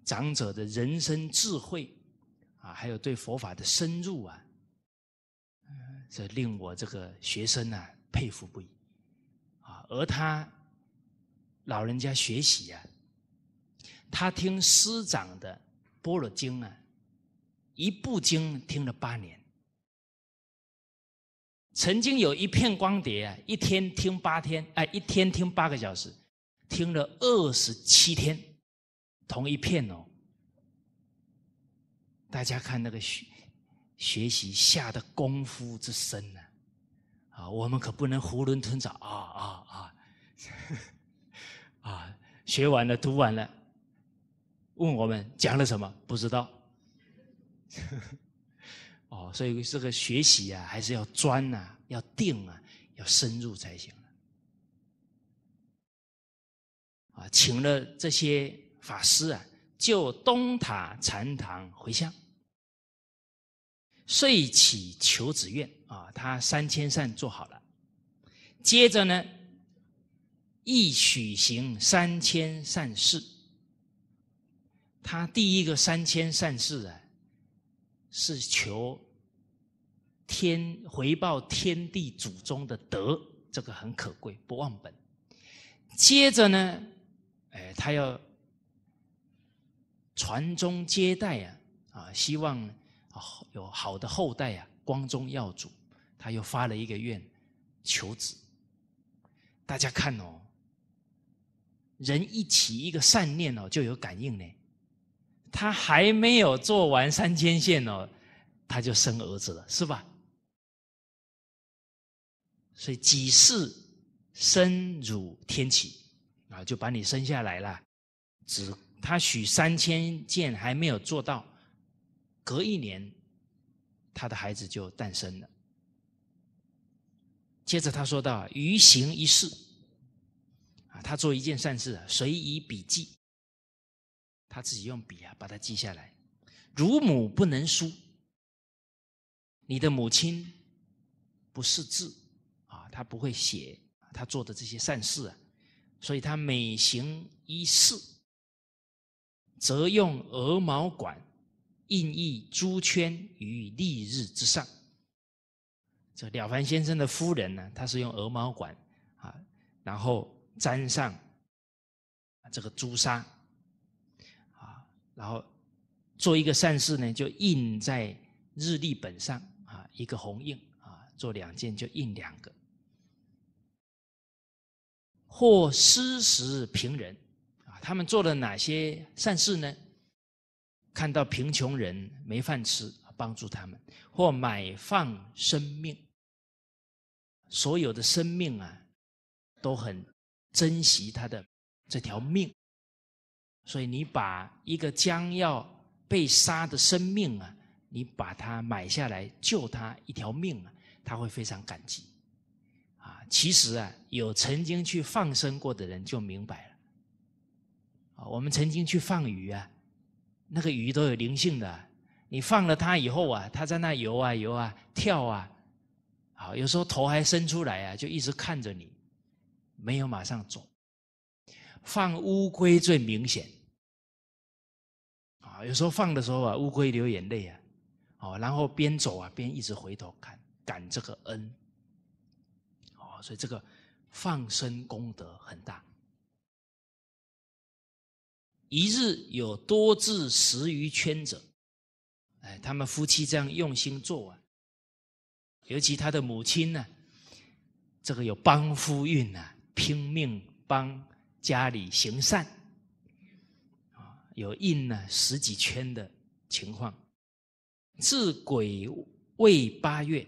A: 长者的人生智慧啊，还有对佛法的深入啊，这令我这个学生啊佩服不已。啊，而他老人家学习啊。他听师长的《般若经》啊，一部经听了八年。曾经有一片光碟啊，一天听八天，哎，一天听八个小时，听了二十七天，同一片哦。大家看那个学学习下的功夫之深呢，啊，我们可不能囫囵吞枣啊啊啊，啊，学完了读完了。问我们讲了什么？不知道。哦，所以这个学习啊，还是要钻啊，要定啊，要深入才行。啊，请了这些法师啊，就东塔禅堂回向，遂起求子愿啊，他三千善做好了，接着呢，一许行三千善事。他第一个三千善事啊，是求天回报天地祖宗的德，这个很可贵，不忘本。接着呢，哎，他要传宗接代呀，啊，希望有好的后代呀，光宗耀祖。他又发了一个愿，求子。大家看哦，人一起一个善念哦，就有感应呢。他还没有做完三千件呢，他就生儿子了，是吧？所以几世生汝天启啊，就把你生下来了。只他许三千件还没有做到，隔一年，他的孩子就诞生了。接着他说道：“于行一事啊，他做一件善事啊，随以笔记。他自己用笔啊，把它记下来。乳母不能书，你的母亲不识字啊，他不会写，他做的这些善事啊，所以他每行一事，则用鹅毛管印一朱圈于丽日之上。这了凡先生的夫人呢，她是用鹅毛管啊，然后沾上这个朱砂。然后做一个善事呢，就印在日历本上啊，一个红印啊，做两件就印两个。或施食贫人啊，他们做了哪些善事呢？看到贫穷人没饭吃，帮助他们；或买放生命，所有的生命啊，都很珍惜他的这条命。所以你把一个将要被杀的生命啊，你把它买下来救他一条命啊，他会非常感激啊。其实啊，有曾经去放生过的人就明白了啊。我们曾经去放鱼啊，那个鱼都有灵性的，你放了它以后啊，它在那游啊游啊跳啊，好有时候头还伸出来啊，就一直看着你，没有马上走。放乌龟最明显。有时候放的时候啊，乌龟流眼泪啊，哦，然后边走啊边一直回头看，感这个恩，哦，所以这个放生功德很大。一日有多至十余圈者，哎，他们夫妻这样用心做啊，尤其他的母亲呢，这个有帮夫运啊，拼命帮家里行善。有印了十几圈的情况。至癸未八月，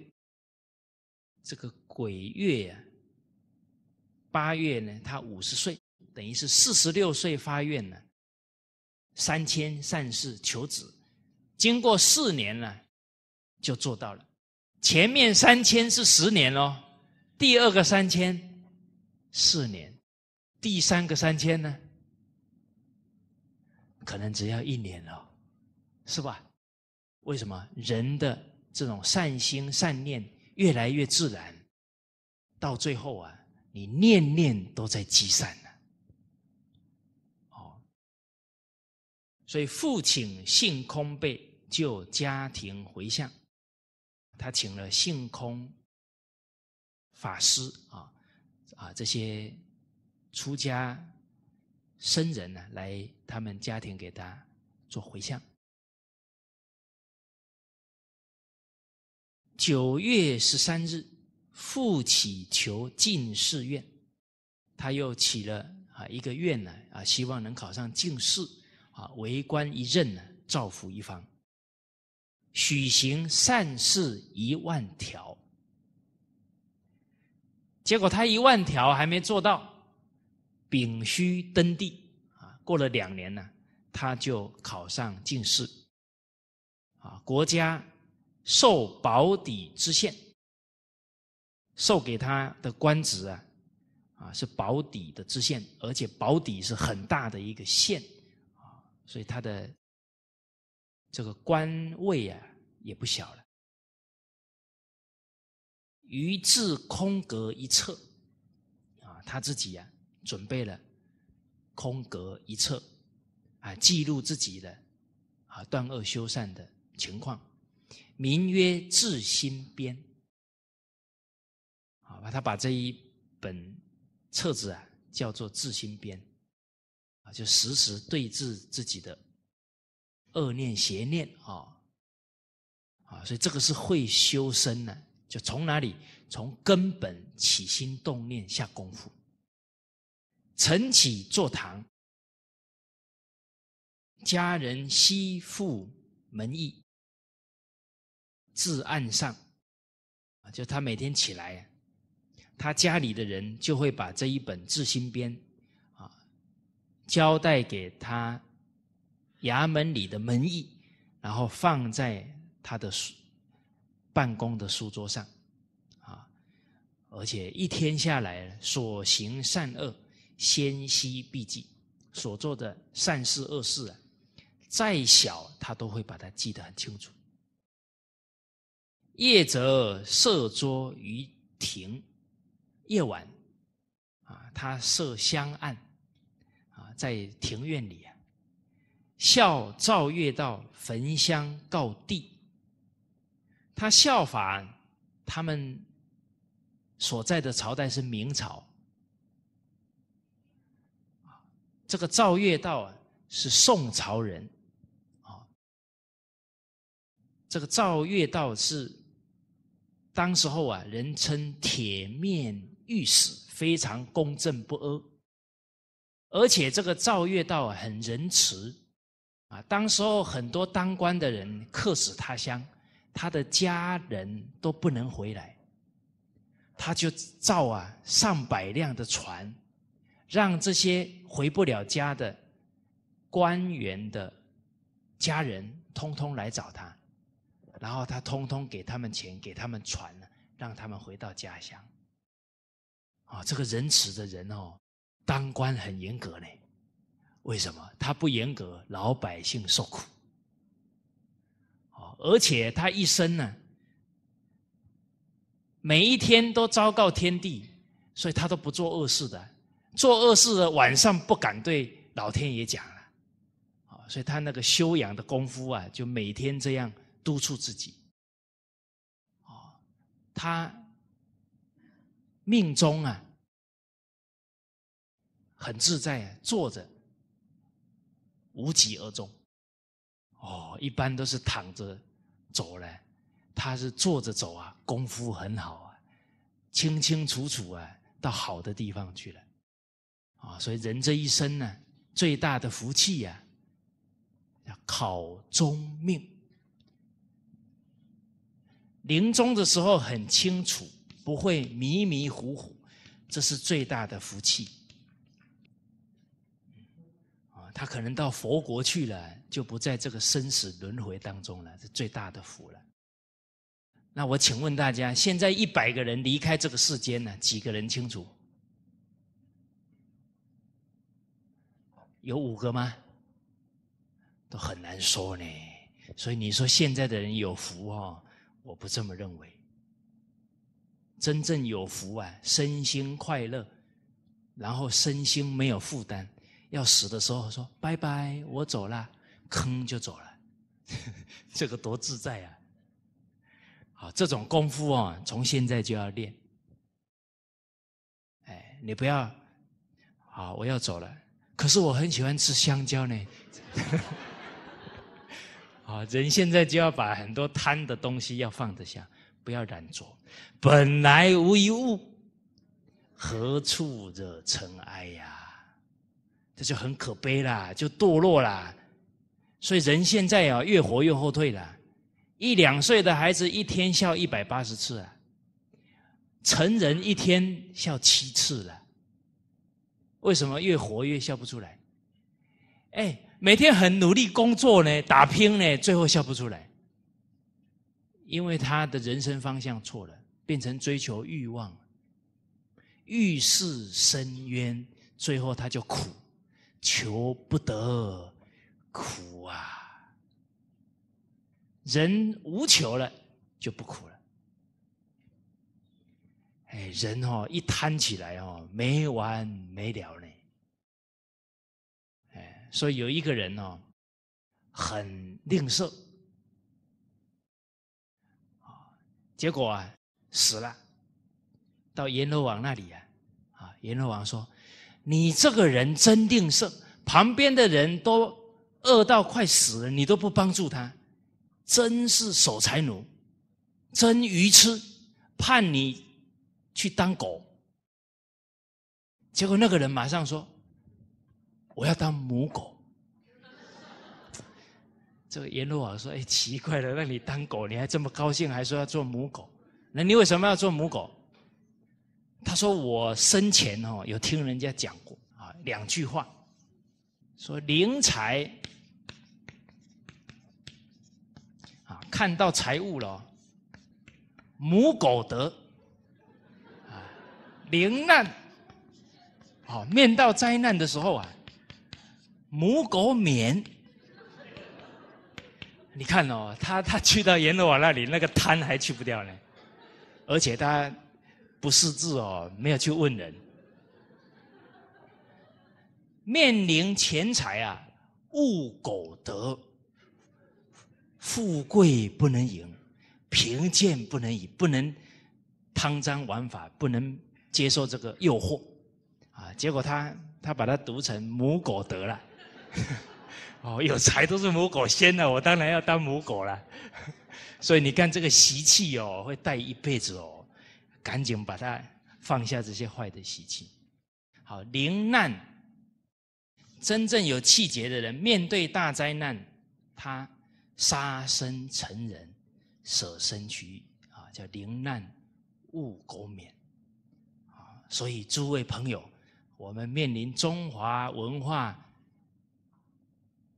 A: 这个癸月八月呢，他五十岁，等于是四十六岁发愿了三千善事求子，经过四年了，就做到了。前面三千是十年喽，第二个三千四年，第三个三千呢？可能只要一年了，是吧？为什么人的这种善心善念越来越自然，到最后啊，你念念都在积善呢？哦，所以父亲性空被就家庭回向，他请了性空法师啊啊这些出家。僧人呢，来他们家庭给他做回向。九月十三日，复祈求进士愿，他又起了啊一个愿呢啊，希望能考上进士，啊为官一任呢，造福一方，许行善事一万条。结果他一万条还没做到。丙戌登第，啊，过了两年呢，他就考上进士，啊，国家授保底知县，授给他的官职啊，啊，是保底的知县，而且保底是很大的一个县，啊，所以他的这个官位啊也不小了。于自空阁一侧，啊，他自己呀。准备了空格一册啊，记录自己的啊断恶修善的情况，名曰《治心编》啊。他把这一本册子啊叫做《治心编》啊，就时时对治自己的恶念邪念啊啊。所以这个是会修身呢，就从哪里从根本起心动念下功夫。晨起坐堂，家人悉赴门邑。至案上。啊，就他每天起来，他家里的人就会把这一本《治心编》啊，交代给他衙门里的门役，然后放在他的书办公的书桌上，啊，而且一天下来所行善恶。先息必记，所做的善事恶事啊，再小他都会把它记得很清楚。夜则设桌于庭，夜晚啊，他设香案啊，在庭院里啊，孝照月到焚香告地。他效仿他们所在的朝代是明朝。这个赵越道啊是宋朝人，啊，这个赵越道是当时候啊人称铁面御史，非常公正不阿，而且这个赵越道啊很仁慈，啊，当时候很多当官的人客死他乡，他的家人都不能回来，他就造啊上百辆的船。让这些回不了家的官员的家人，通通来找他，然后他通通给他们钱，给他们船，让他们回到家乡。啊，这个仁慈的人哦，当官很严格呢。为什么他不严格？老百姓受苦。哦，而且他一生呢，每一天都昭告天地，所以他都不做恶事的。做恶事的晚上不敢对老天爷讲了，啊，所以他那个修养的功夫啊，就每天这样督促自己。哦，他命中啊很自在坐着，无疾而终。哦，一般都是躺着走了，他是坐着走啊，功夫很好啊，清清楚楚啊，到好的地方去了。啊，所以人这一生呢，最大的福气呀，要考中命。临终的时候很清楚，不会迷迷糊糊，这是最大的福气。啊，他可能到佛国去了，就不在这个生死轮回当中了，是最大的福了。那我请问大家，现在一百个人离开这个世间呢，几个人清楚？有五个吗？都很难说呢。所以你说现在的人有福哦，我不这么认为。真正有福啊，身心快乐，然后身心没有负担，要死的时候说拜拜，我走了，坑就走了，这个多自在啊！好，这种功夫哦，从现在就要练。哎，你不要，好，我要走了。可是我很喜欢吃香蕉呢。啊，人现在就要把很多贪的东西要放得下，不要懒着。本来无一物，何处惹尘埃呀？这就很可悲啦，就堕落啦。所以人现在啊，越活越后退了。一两岁的孩子一天笑一百八十次啊，成人一天笑七次了。为什么越活越笑不出来？哎，每天很努力工作呢，打拼呢，最后笑不出来，因为他的人生方向错了，变成追求欲望，欲是深渊，最后他就苦，求不得，苦啊！人无求了，就不苦了。哎，人哦，一贪起来哦，没完没了呢。哎，所以有一个人哦，很吝啬，啊，结果啊死了，到阎罗王那里啊，啊，阎罗王说：“你这个人真吝啬，旁边的人都饿到快死了，你都不帮助他，真是守财奴，真愚痴，判你。”去当狗，结果那个人马上说：“我要当母狗。”这个阎罗王说：“哎，奇怪了，让你当狗，你还这么高兴，还说要做母狗？那你为什么要做母狗？”他说：“我生前哦，有听人家讲过啊，两句话，说灵财啊，看到财物了，母狗得。”临难，好，面到灾难的时候啊，母狗免。你看哦，他他去到阎罗王那里，那个贪还去不掉呢，而且他不识字哦，没有去问人。面临钱财啊，勿苟得，富贵不能淫，贫贱不能移，不能贪赃枉法，不能。接受这个诱惑，啊，结果他他把它读成母狗得了，哦，有才都是母狗先的，我当然要当母狗了，所以你看这个习气哦，会带一辈子哦，赶紧把它放下这些坏的习气。好，临难，真正有气节的人面对大灾难，他杀身成仁，舍身取义啊，叫临难勿苟免。所以，诸位朋友，我们面临中华文化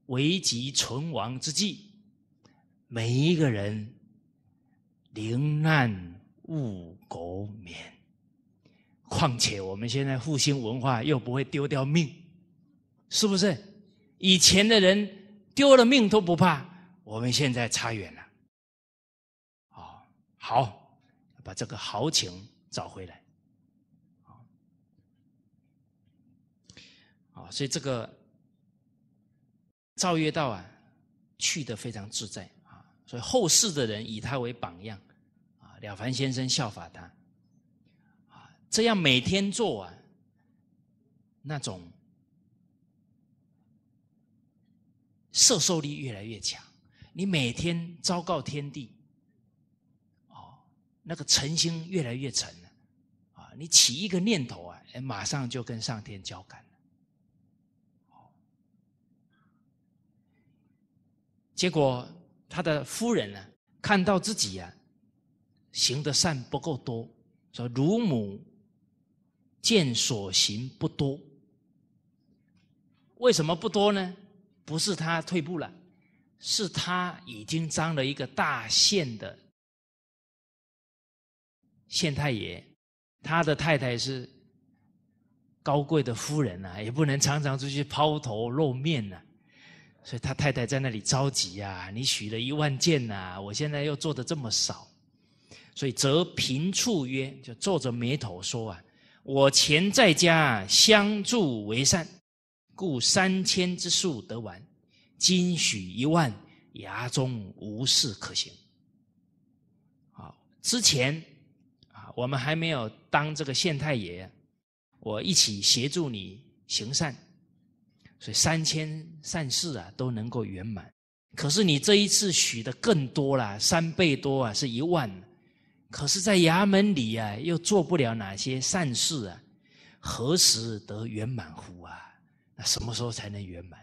A: 危急存亡之际，每一个人宁难勿苟免。况且，我们现在复兴文化又不会丢掉命，是不是？以前的人丢了命都不怕，我们现在差远了。好，好，把这个豪情找回来。啊，所以这个赵月道啊，去的非常自在啊，所以后世的人以他为榜样啊，了凡先生效法他啊，这样每天做啊，那种摄受力越来越强。你每天昭告天地哦，那个诚心越来越诚了啊，你起一个念头啊，马上就跟上天交感。结果，他的夫人呢，看到自己呀，行的善不够多，说乳母见所行不多。为什么不多呢？不是他退步了，是他已经当了一个大县的县太爷，他的太太是高贵的夫人啊，也不能常常出去抛头露面呢。所以他太太在那里着急呀，你许了一万件呐，我现在又做的这么少，所以则平处曰，就皱着眉头说啊，我前在家相助为善，故三千之数得完，今许一万，牙中无事可行。好，之前啊，我们还没有当这个县太爷，我一起协助你行善。所以三千善事啊都能够圆满，可是你这一次许的更多了，三倍多啊，是一万。可是，在衙门里啊，又做不了哪些善事啊？何时得圆满乎啊？那什么时候才能圆满？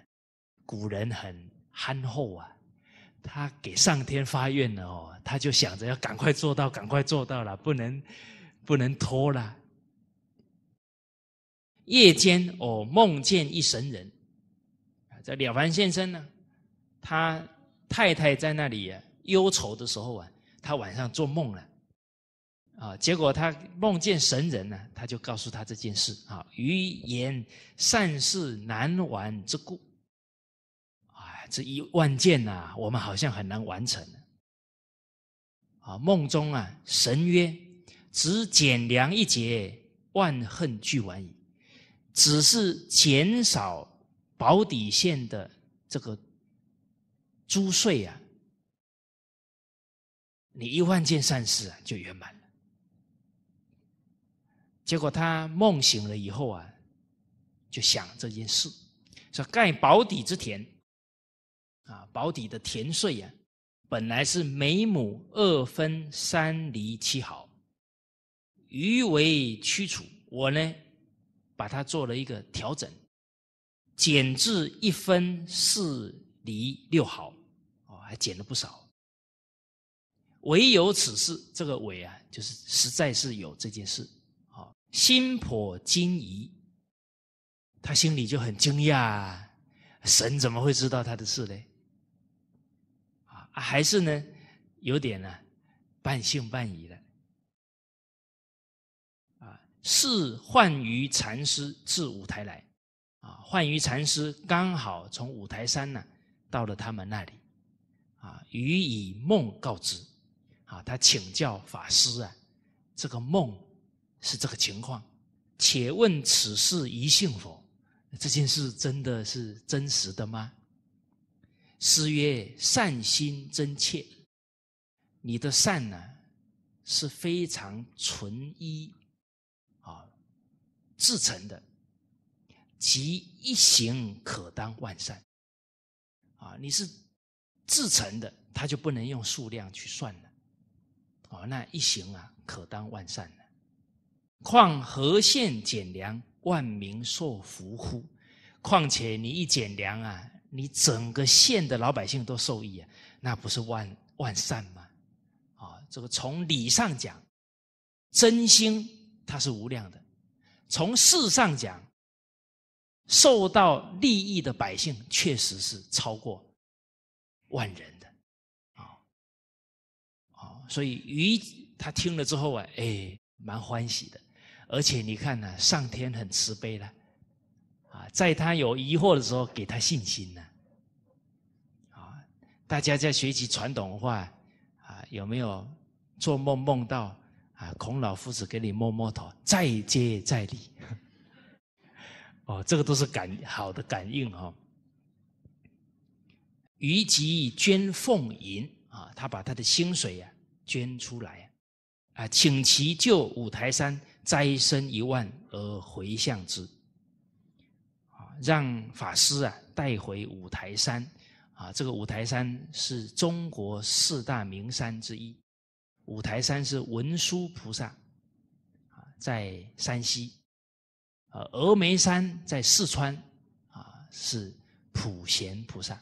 A: 古人很憨厚啊，他给上天发愿了哦，他就想着要赶快做到，赶快做到了，不能不能拖了。夜间，我梦见一神人。这了凡先生呢，他太太在那里忧愁的时候啊，他晚上做梦了，啊，结果他梦见神人呢，他就告诉他这件事啊，于言善事难完之故，啊，这一万件呐，我们好像很难完成啊，梦中啊，神曰，只减粮一节，万恨俱完矣，只是减少。保底线的这个租税呀，你一万件善事啊就圆满了。结果他梦醒了以后啊，就想这件事，说盖保底之田啊，保底的田税呀，本来是每亩二分三厘七毫，余为驱除，我呢把它做了一个调整。减至一分四厘六毫，哦，还减了不少。唯有此事，这个“唯”啊，就是实在是有这件事。好，心颇惊疑，他心里就很惊讶，神怎么会知道他的事呢？啊，还是呢，有点呢，半信半疑的。啊，是幻于禅师自五台来。啊，幻鱼禅师刚好从五台山呢，到了他们那里，啊，予以梦告知，啊，他请教法师啊，这个梦是这个情况，且问此事宜信否？这件事真的是真实的吗？师曰：善心真切，你的善呢是非常纯一啊，至诚的。其一行可当万善，啊，你是自成的，他就不能用数量去算了，啊，那一行啊，可当万善了。况何县减粮，万民受福乎？况且你一减粮啊，你整个县的老百姓都受益啊，那不是万万善吗？啊，这个从理上讲，真心它是无量的，从事上讲。受到利益的百姓确实是超过万人的，啊，啊，所以鱼他听了之后啊，哎，蛮欢喜的，而且你看呢，上天很慈悲了，啊，在他有疑惑的时候给他信心呢，啊，大家在学习传统文化啊，有没有做梦梦到啊，孔老夫子给你摸摸头，再接再厉。哦，这个都是感好的感应哦。于吉捐奉银啊，他把他的薪水啊捐出来啊，请其就五台山斋身一万而回向之啊，让法师啊带回五台山啊。这个五台山是中国四大名山之一，五台山是文殊菩萨啊，在山西。呃，峨眉山在四川，啊是普贤菩萨，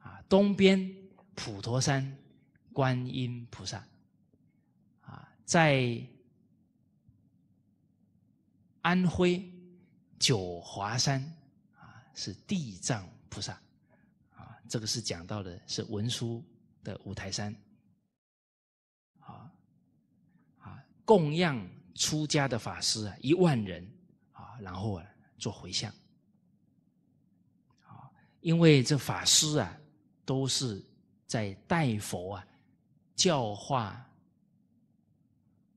A: 啊东边普陀山观音菩萨，啊在安徽九华山啊是地藏菩萨，啊这个是讲到的是文殊的五台山，啊啊供养出家的法师啊一万人。然后啊，做回向。啊，因为这法师啊，都是在代佛啊教化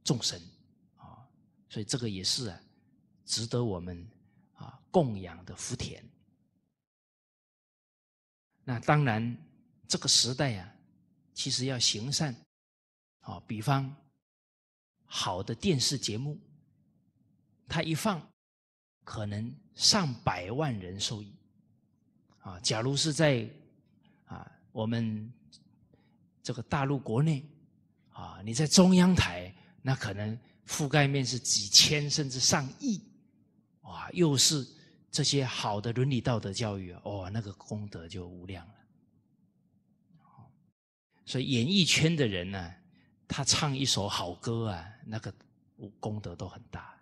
A: 众生啊，所以这个也是啊，值得我们啊供养的福田。那当然，这个时代啊，其实要行善，啊，比方好的电视节目，他一放。可能上百万人受益啊！假如是在啊，我们这个大陆国内啊，你在中央台，那可能覆盖面是几千甚至上亿，哇！又是这些好的伦理道德教育，哦，那个功德就无量了。所以演艺圈的人呢，他唱一首好歌啊，那个功德都很大。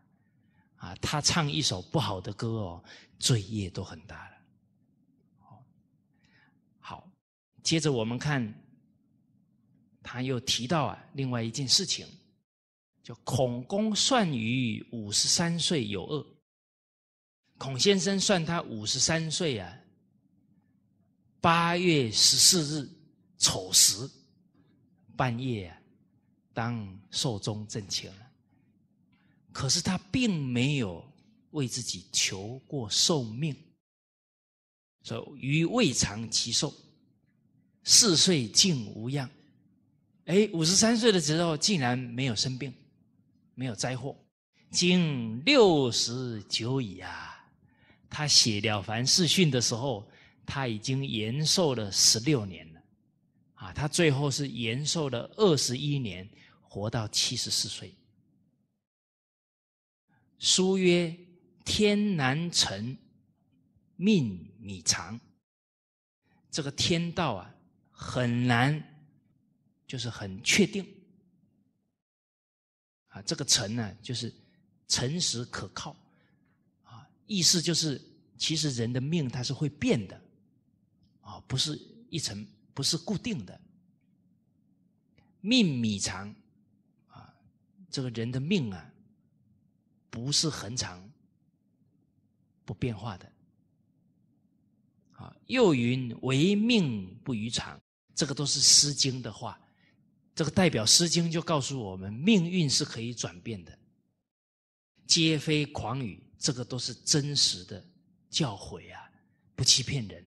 A: 啊，他唱一首不好的歌哦，罪业都很大了。好，接着我们看，他又提到啊，另外一件事情，叫孔公算于五十三岁有二，孔先生算他五十三岁啊，八月十四日丑时，半夜当寿终正寝了。可是他并没有为自己求过寿命，说余未尝其寿，四岁竟无恙。哎，五十三岁的时候竟然没有生病，没有灾祸。经六十九矣啊！他写了《凡四训》的时候，他已经延寿了十六年了。啊，他最后是延寿了二十一年，活到七十四岁。书曰：“天难成，命米长。”这个天道啊，很难，就是很确定啊。这个“诚呢，就是诚实可靠啊。意思就是，其实人的命它是会变的啊，不是一成，不是固定的。命米长啊，这个人的命啊。不是恒常、不变化的。啊，又云“唯命不于常”，这个都是《诗经》的话，这个代表《诗经》就告诉我们，命运是可以转变的。皆非狂语，这个都是真实的教诲啊，不欺骗人。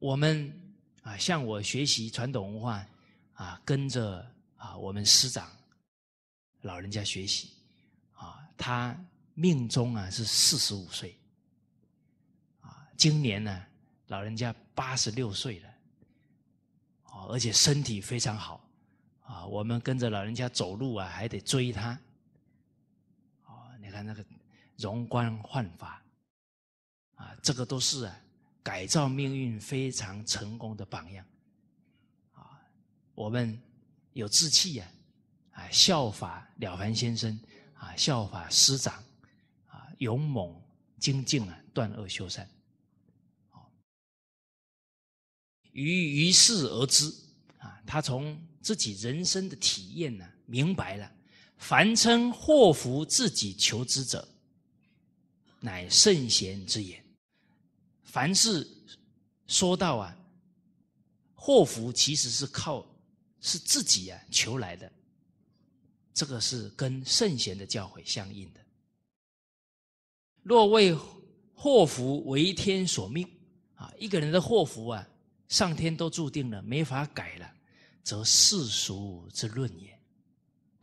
A: 我们啊，向我学习传统文化啊，跟着啊我们师长老人家学习。他命中啊是四十五岁，啊，今年呢，老人家八十六岁了，哦，而且身体非常好，啊，我们跟着老人家走路啊，还得追他，哦，你看那个容光焕发，啊，这个都是啊改造命运非常成功的榜样，啊，我们有志气呀，啊，效法了凡先生。啊，效法师长，啊，勇猛精进啊，断恶修善。哦，于于是而知啊，他从自己人生的体验呢，明白了，凡称祸福自己求之者，乃圣贤之言。凡是说到啊，祸福其实是靠是自己啊求来的。这个是跟圣贤的教诲相应的。若为祸福为天所命，啊，一个人的祸福啊，上天都注定了，没法改了，则世俗之论也。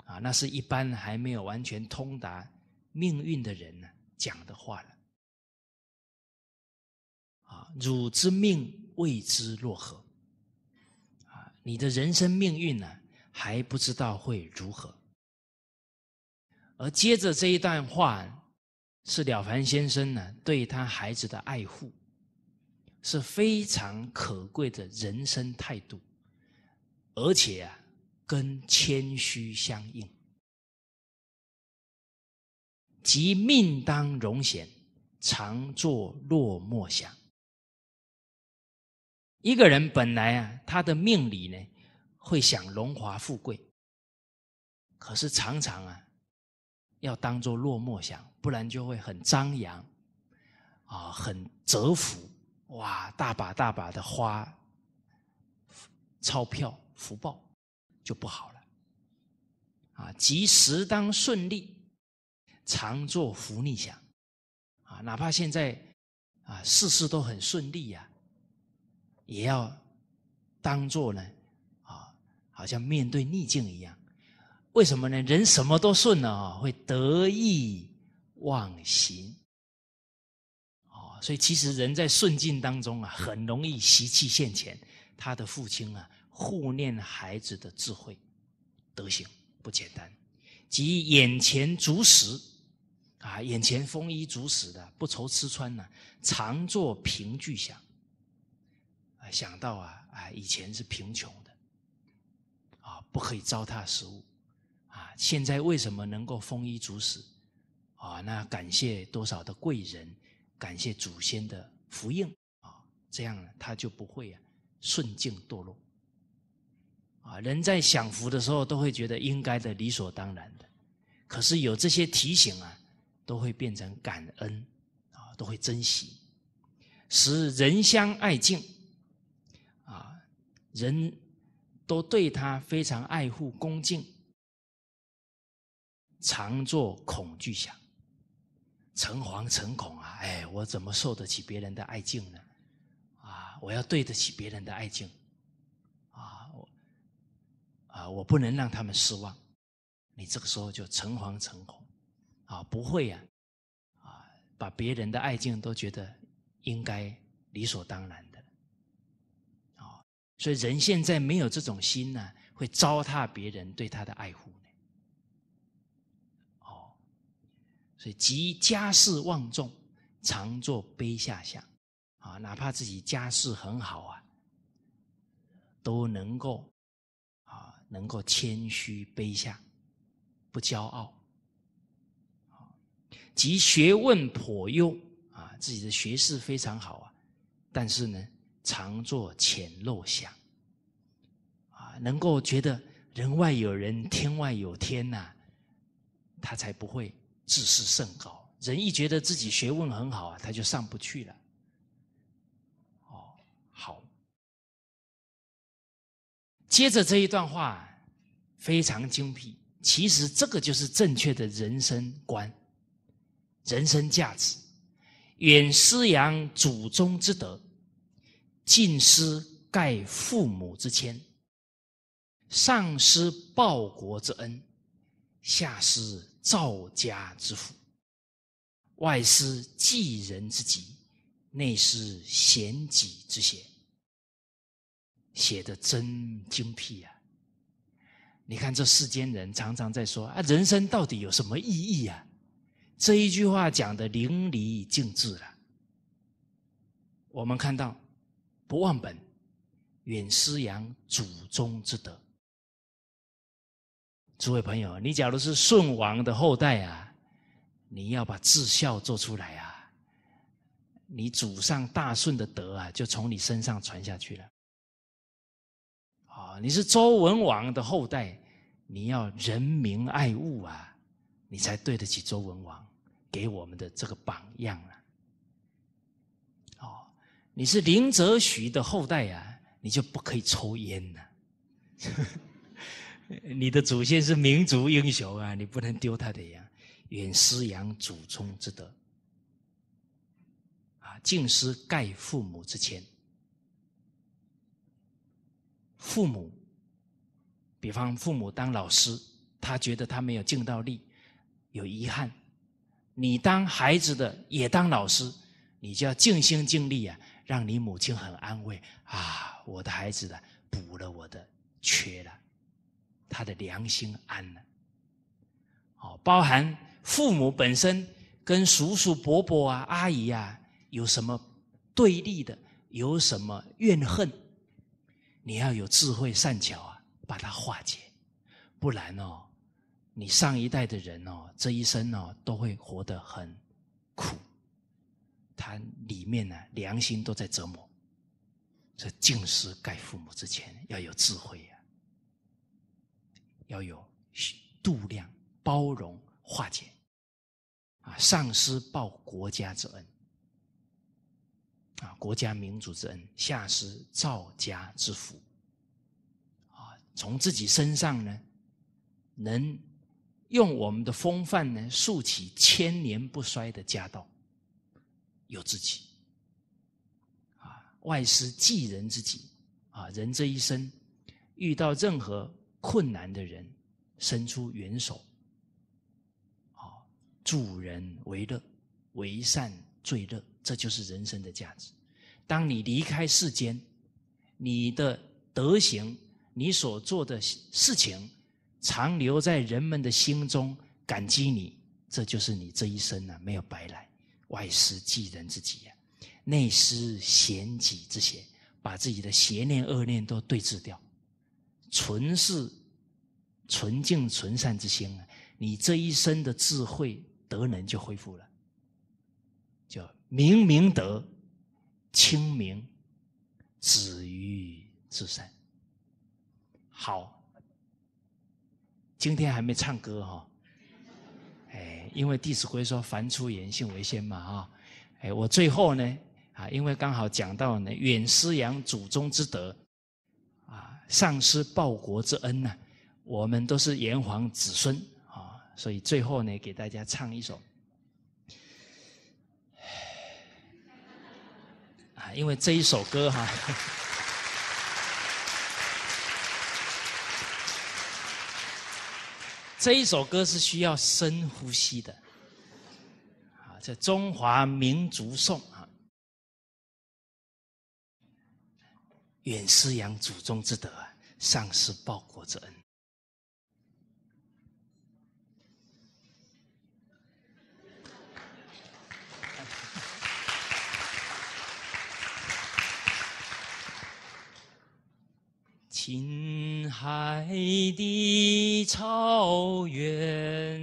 A: 啊，那是一般还没有完全通达命运的人呢讲的话了。啊，汝之命未知若何？啊，你的人生命运呢，还不知道会如何？而接着这一段话，是了凡先生呢对他孩子的爱护，是非常可贵的人生态度，而且啊，跟谦虚相应。即命当荣显，常作落寞想。一个人本来啊，他的命里呢，会享荣华富贵，可是常常啊。要当做落寞想，不然就会很张扬，啊，很折服，哇，大把大把的花钞票福报就不好了，啊，及时当顺利，常做福逆想，啊，哪怕现在啊事事都很顺利呀，也要当做呢，啊，好像面对逆境一样。为什么呢？人什么都顺了啊，会得意忘形哦，所以其实人在顺境当中啊，很容易习气现前。他的父亲啊，护念孩子的智慧德行不简单，即眼前足食啊，眼前丰衣足食的，不愁吃穿呢，常作凭据想啊，想到啊啊，以前是贫穷的啊，不可以糟蹋食物。现在为什么能够丰衣足食啊？那感谢多少的贵人，感谢祖先的福应啊！这样他就不会啊，顺境堕落啊！人在享福的时候都会觉得应该的、理所当然的。可是有这些提醒啊，都会变成感恩啊，都会珍惜，使人相爱敬啊，人都对他非常爱护恭敬。常做恐惧想，诚惶诚恐啊！哎，我怎么受得起别人的爱敬呢？啊，我要对得起别人的爱敬，啊，我啊，我不能让他们失望。你这个时候就诚惶诚恐，啊，不会呀，啊，把别人的爱敬都觉得应该理所当然的，啊，所以人现在没有这种心呢，会糟蹋别人对他的爱护。所以，集家事望重，常作卑下想，啊，哪怕自己家世很好啊，都能够，啊，能够谦虚卑下，不骄傲。即学问颇优，啊，自己的学识非常好啊，但是呢，常做浅陋想，啊，能够觉得人外有人，天外有天呐，他才不会。自视甚高，人一觉得自己学问很好啊，他就上不去了。哦，好。接着这一段话非常精辟，其实这个就是正确的人生观、人生价值。远思扬祖宗之德，近思盖父母之谦，上施报国之恩，下施。赵家之福，外施济人之急，内施贤己之贤。写的真精辟啊！你看这世间人常常在说啊，人生到底有什么意义啊？这一句话讲的淋漓尽致了。我们看到，不忘本，远思扬祖宗之德。诸位朋友，你假如是舜王的后代啊，你要把至孝做出来啊，你祖上大舜的德啊，就从你身上传下去了。啊，你是周文王的后代，你要仁民爱物啊，你才对得起周文王给我们的这个榜样啊。哦，你是林则徐的后代啊，你就不可以抽烟了。你的祖先是民族英雄啊，你不能丢他的呀！远思扬祖宗之德，啊，敬师盖父母之谦。父母，比方父母当老师，他觉得他没有尽到力，有遗憾。你当孩子的也当老师，你就要尽心尽力啊，让你母亲很安慰啊！我的孩子啊、补了我的缺了。他的良心安了，哦，包含父母本身跟叔叔伯伯啊、阿姨啊有什么对立的，有什么怨恨，你要有智慧善巧啊，把它化解，不然哦，你上一代的人哦，这一生哦都会活得很苦，他里面呢良心都在折磨，这敬尽盖父母之前要有智慧。要有度量、包容、化解。啊，上师报国家之恩，啊，国家民族之恩；下师造家之福，啊，从自己身上呢，能用我们的风范呢，树起千年不衰的家道，有志气。啊，外师济人之己，啊，人这一生遇到任何。困难的人，伸出援手，好助人为乐，为善最乐，这就是人生的价值。当你离开世间，你的德行，你所做的事情，长留在人们的心中，感激你，这就是你这一生啊，没有白来。外施济人之急呀，内施贤己之贤，把自己的邪念恶念都对治掉。纯是纯净、纯善之心啊！你这一生的智慧德能就恢复了，叫明明德、清明，止于至善。好，今天还没唱歌哈，哎，因为《弟子规》说“凡出言，信为先”嘛啊，哎，我最后呢啊，因为刚好讲到呢，远师扬祖宗之德。丧失报国之恩呐，我们都是炎黄子孙啊，所以最后呢，给大家唱一首 啊，因为这一首歌哈，这一首歌是需要深呼吸的啊，这中华民族颂。远思扬祖宗之德，上失报国之恩。青海的草原，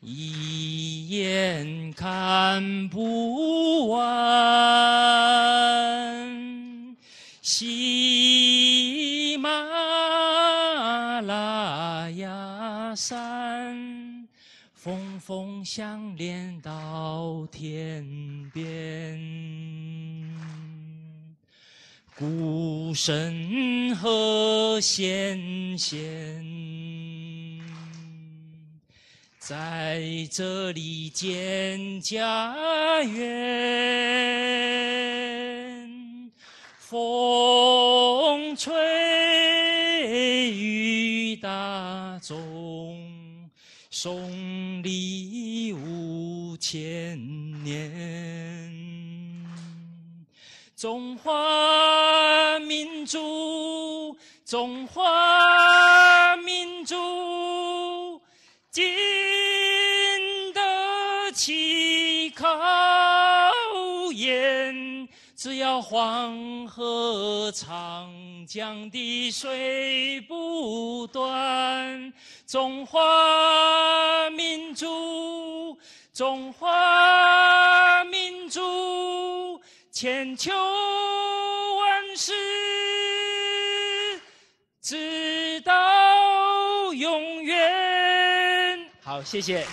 A: 一眼看不完。风相连到天边，鼓声和弦弦，在这里建家园。风吹雨打中。耸立五千年，中华民族，中华民族经得起考验。只要黄河长。江的水不断，中华民族，中华民族，千秋万世，直到永远。好，谢谢。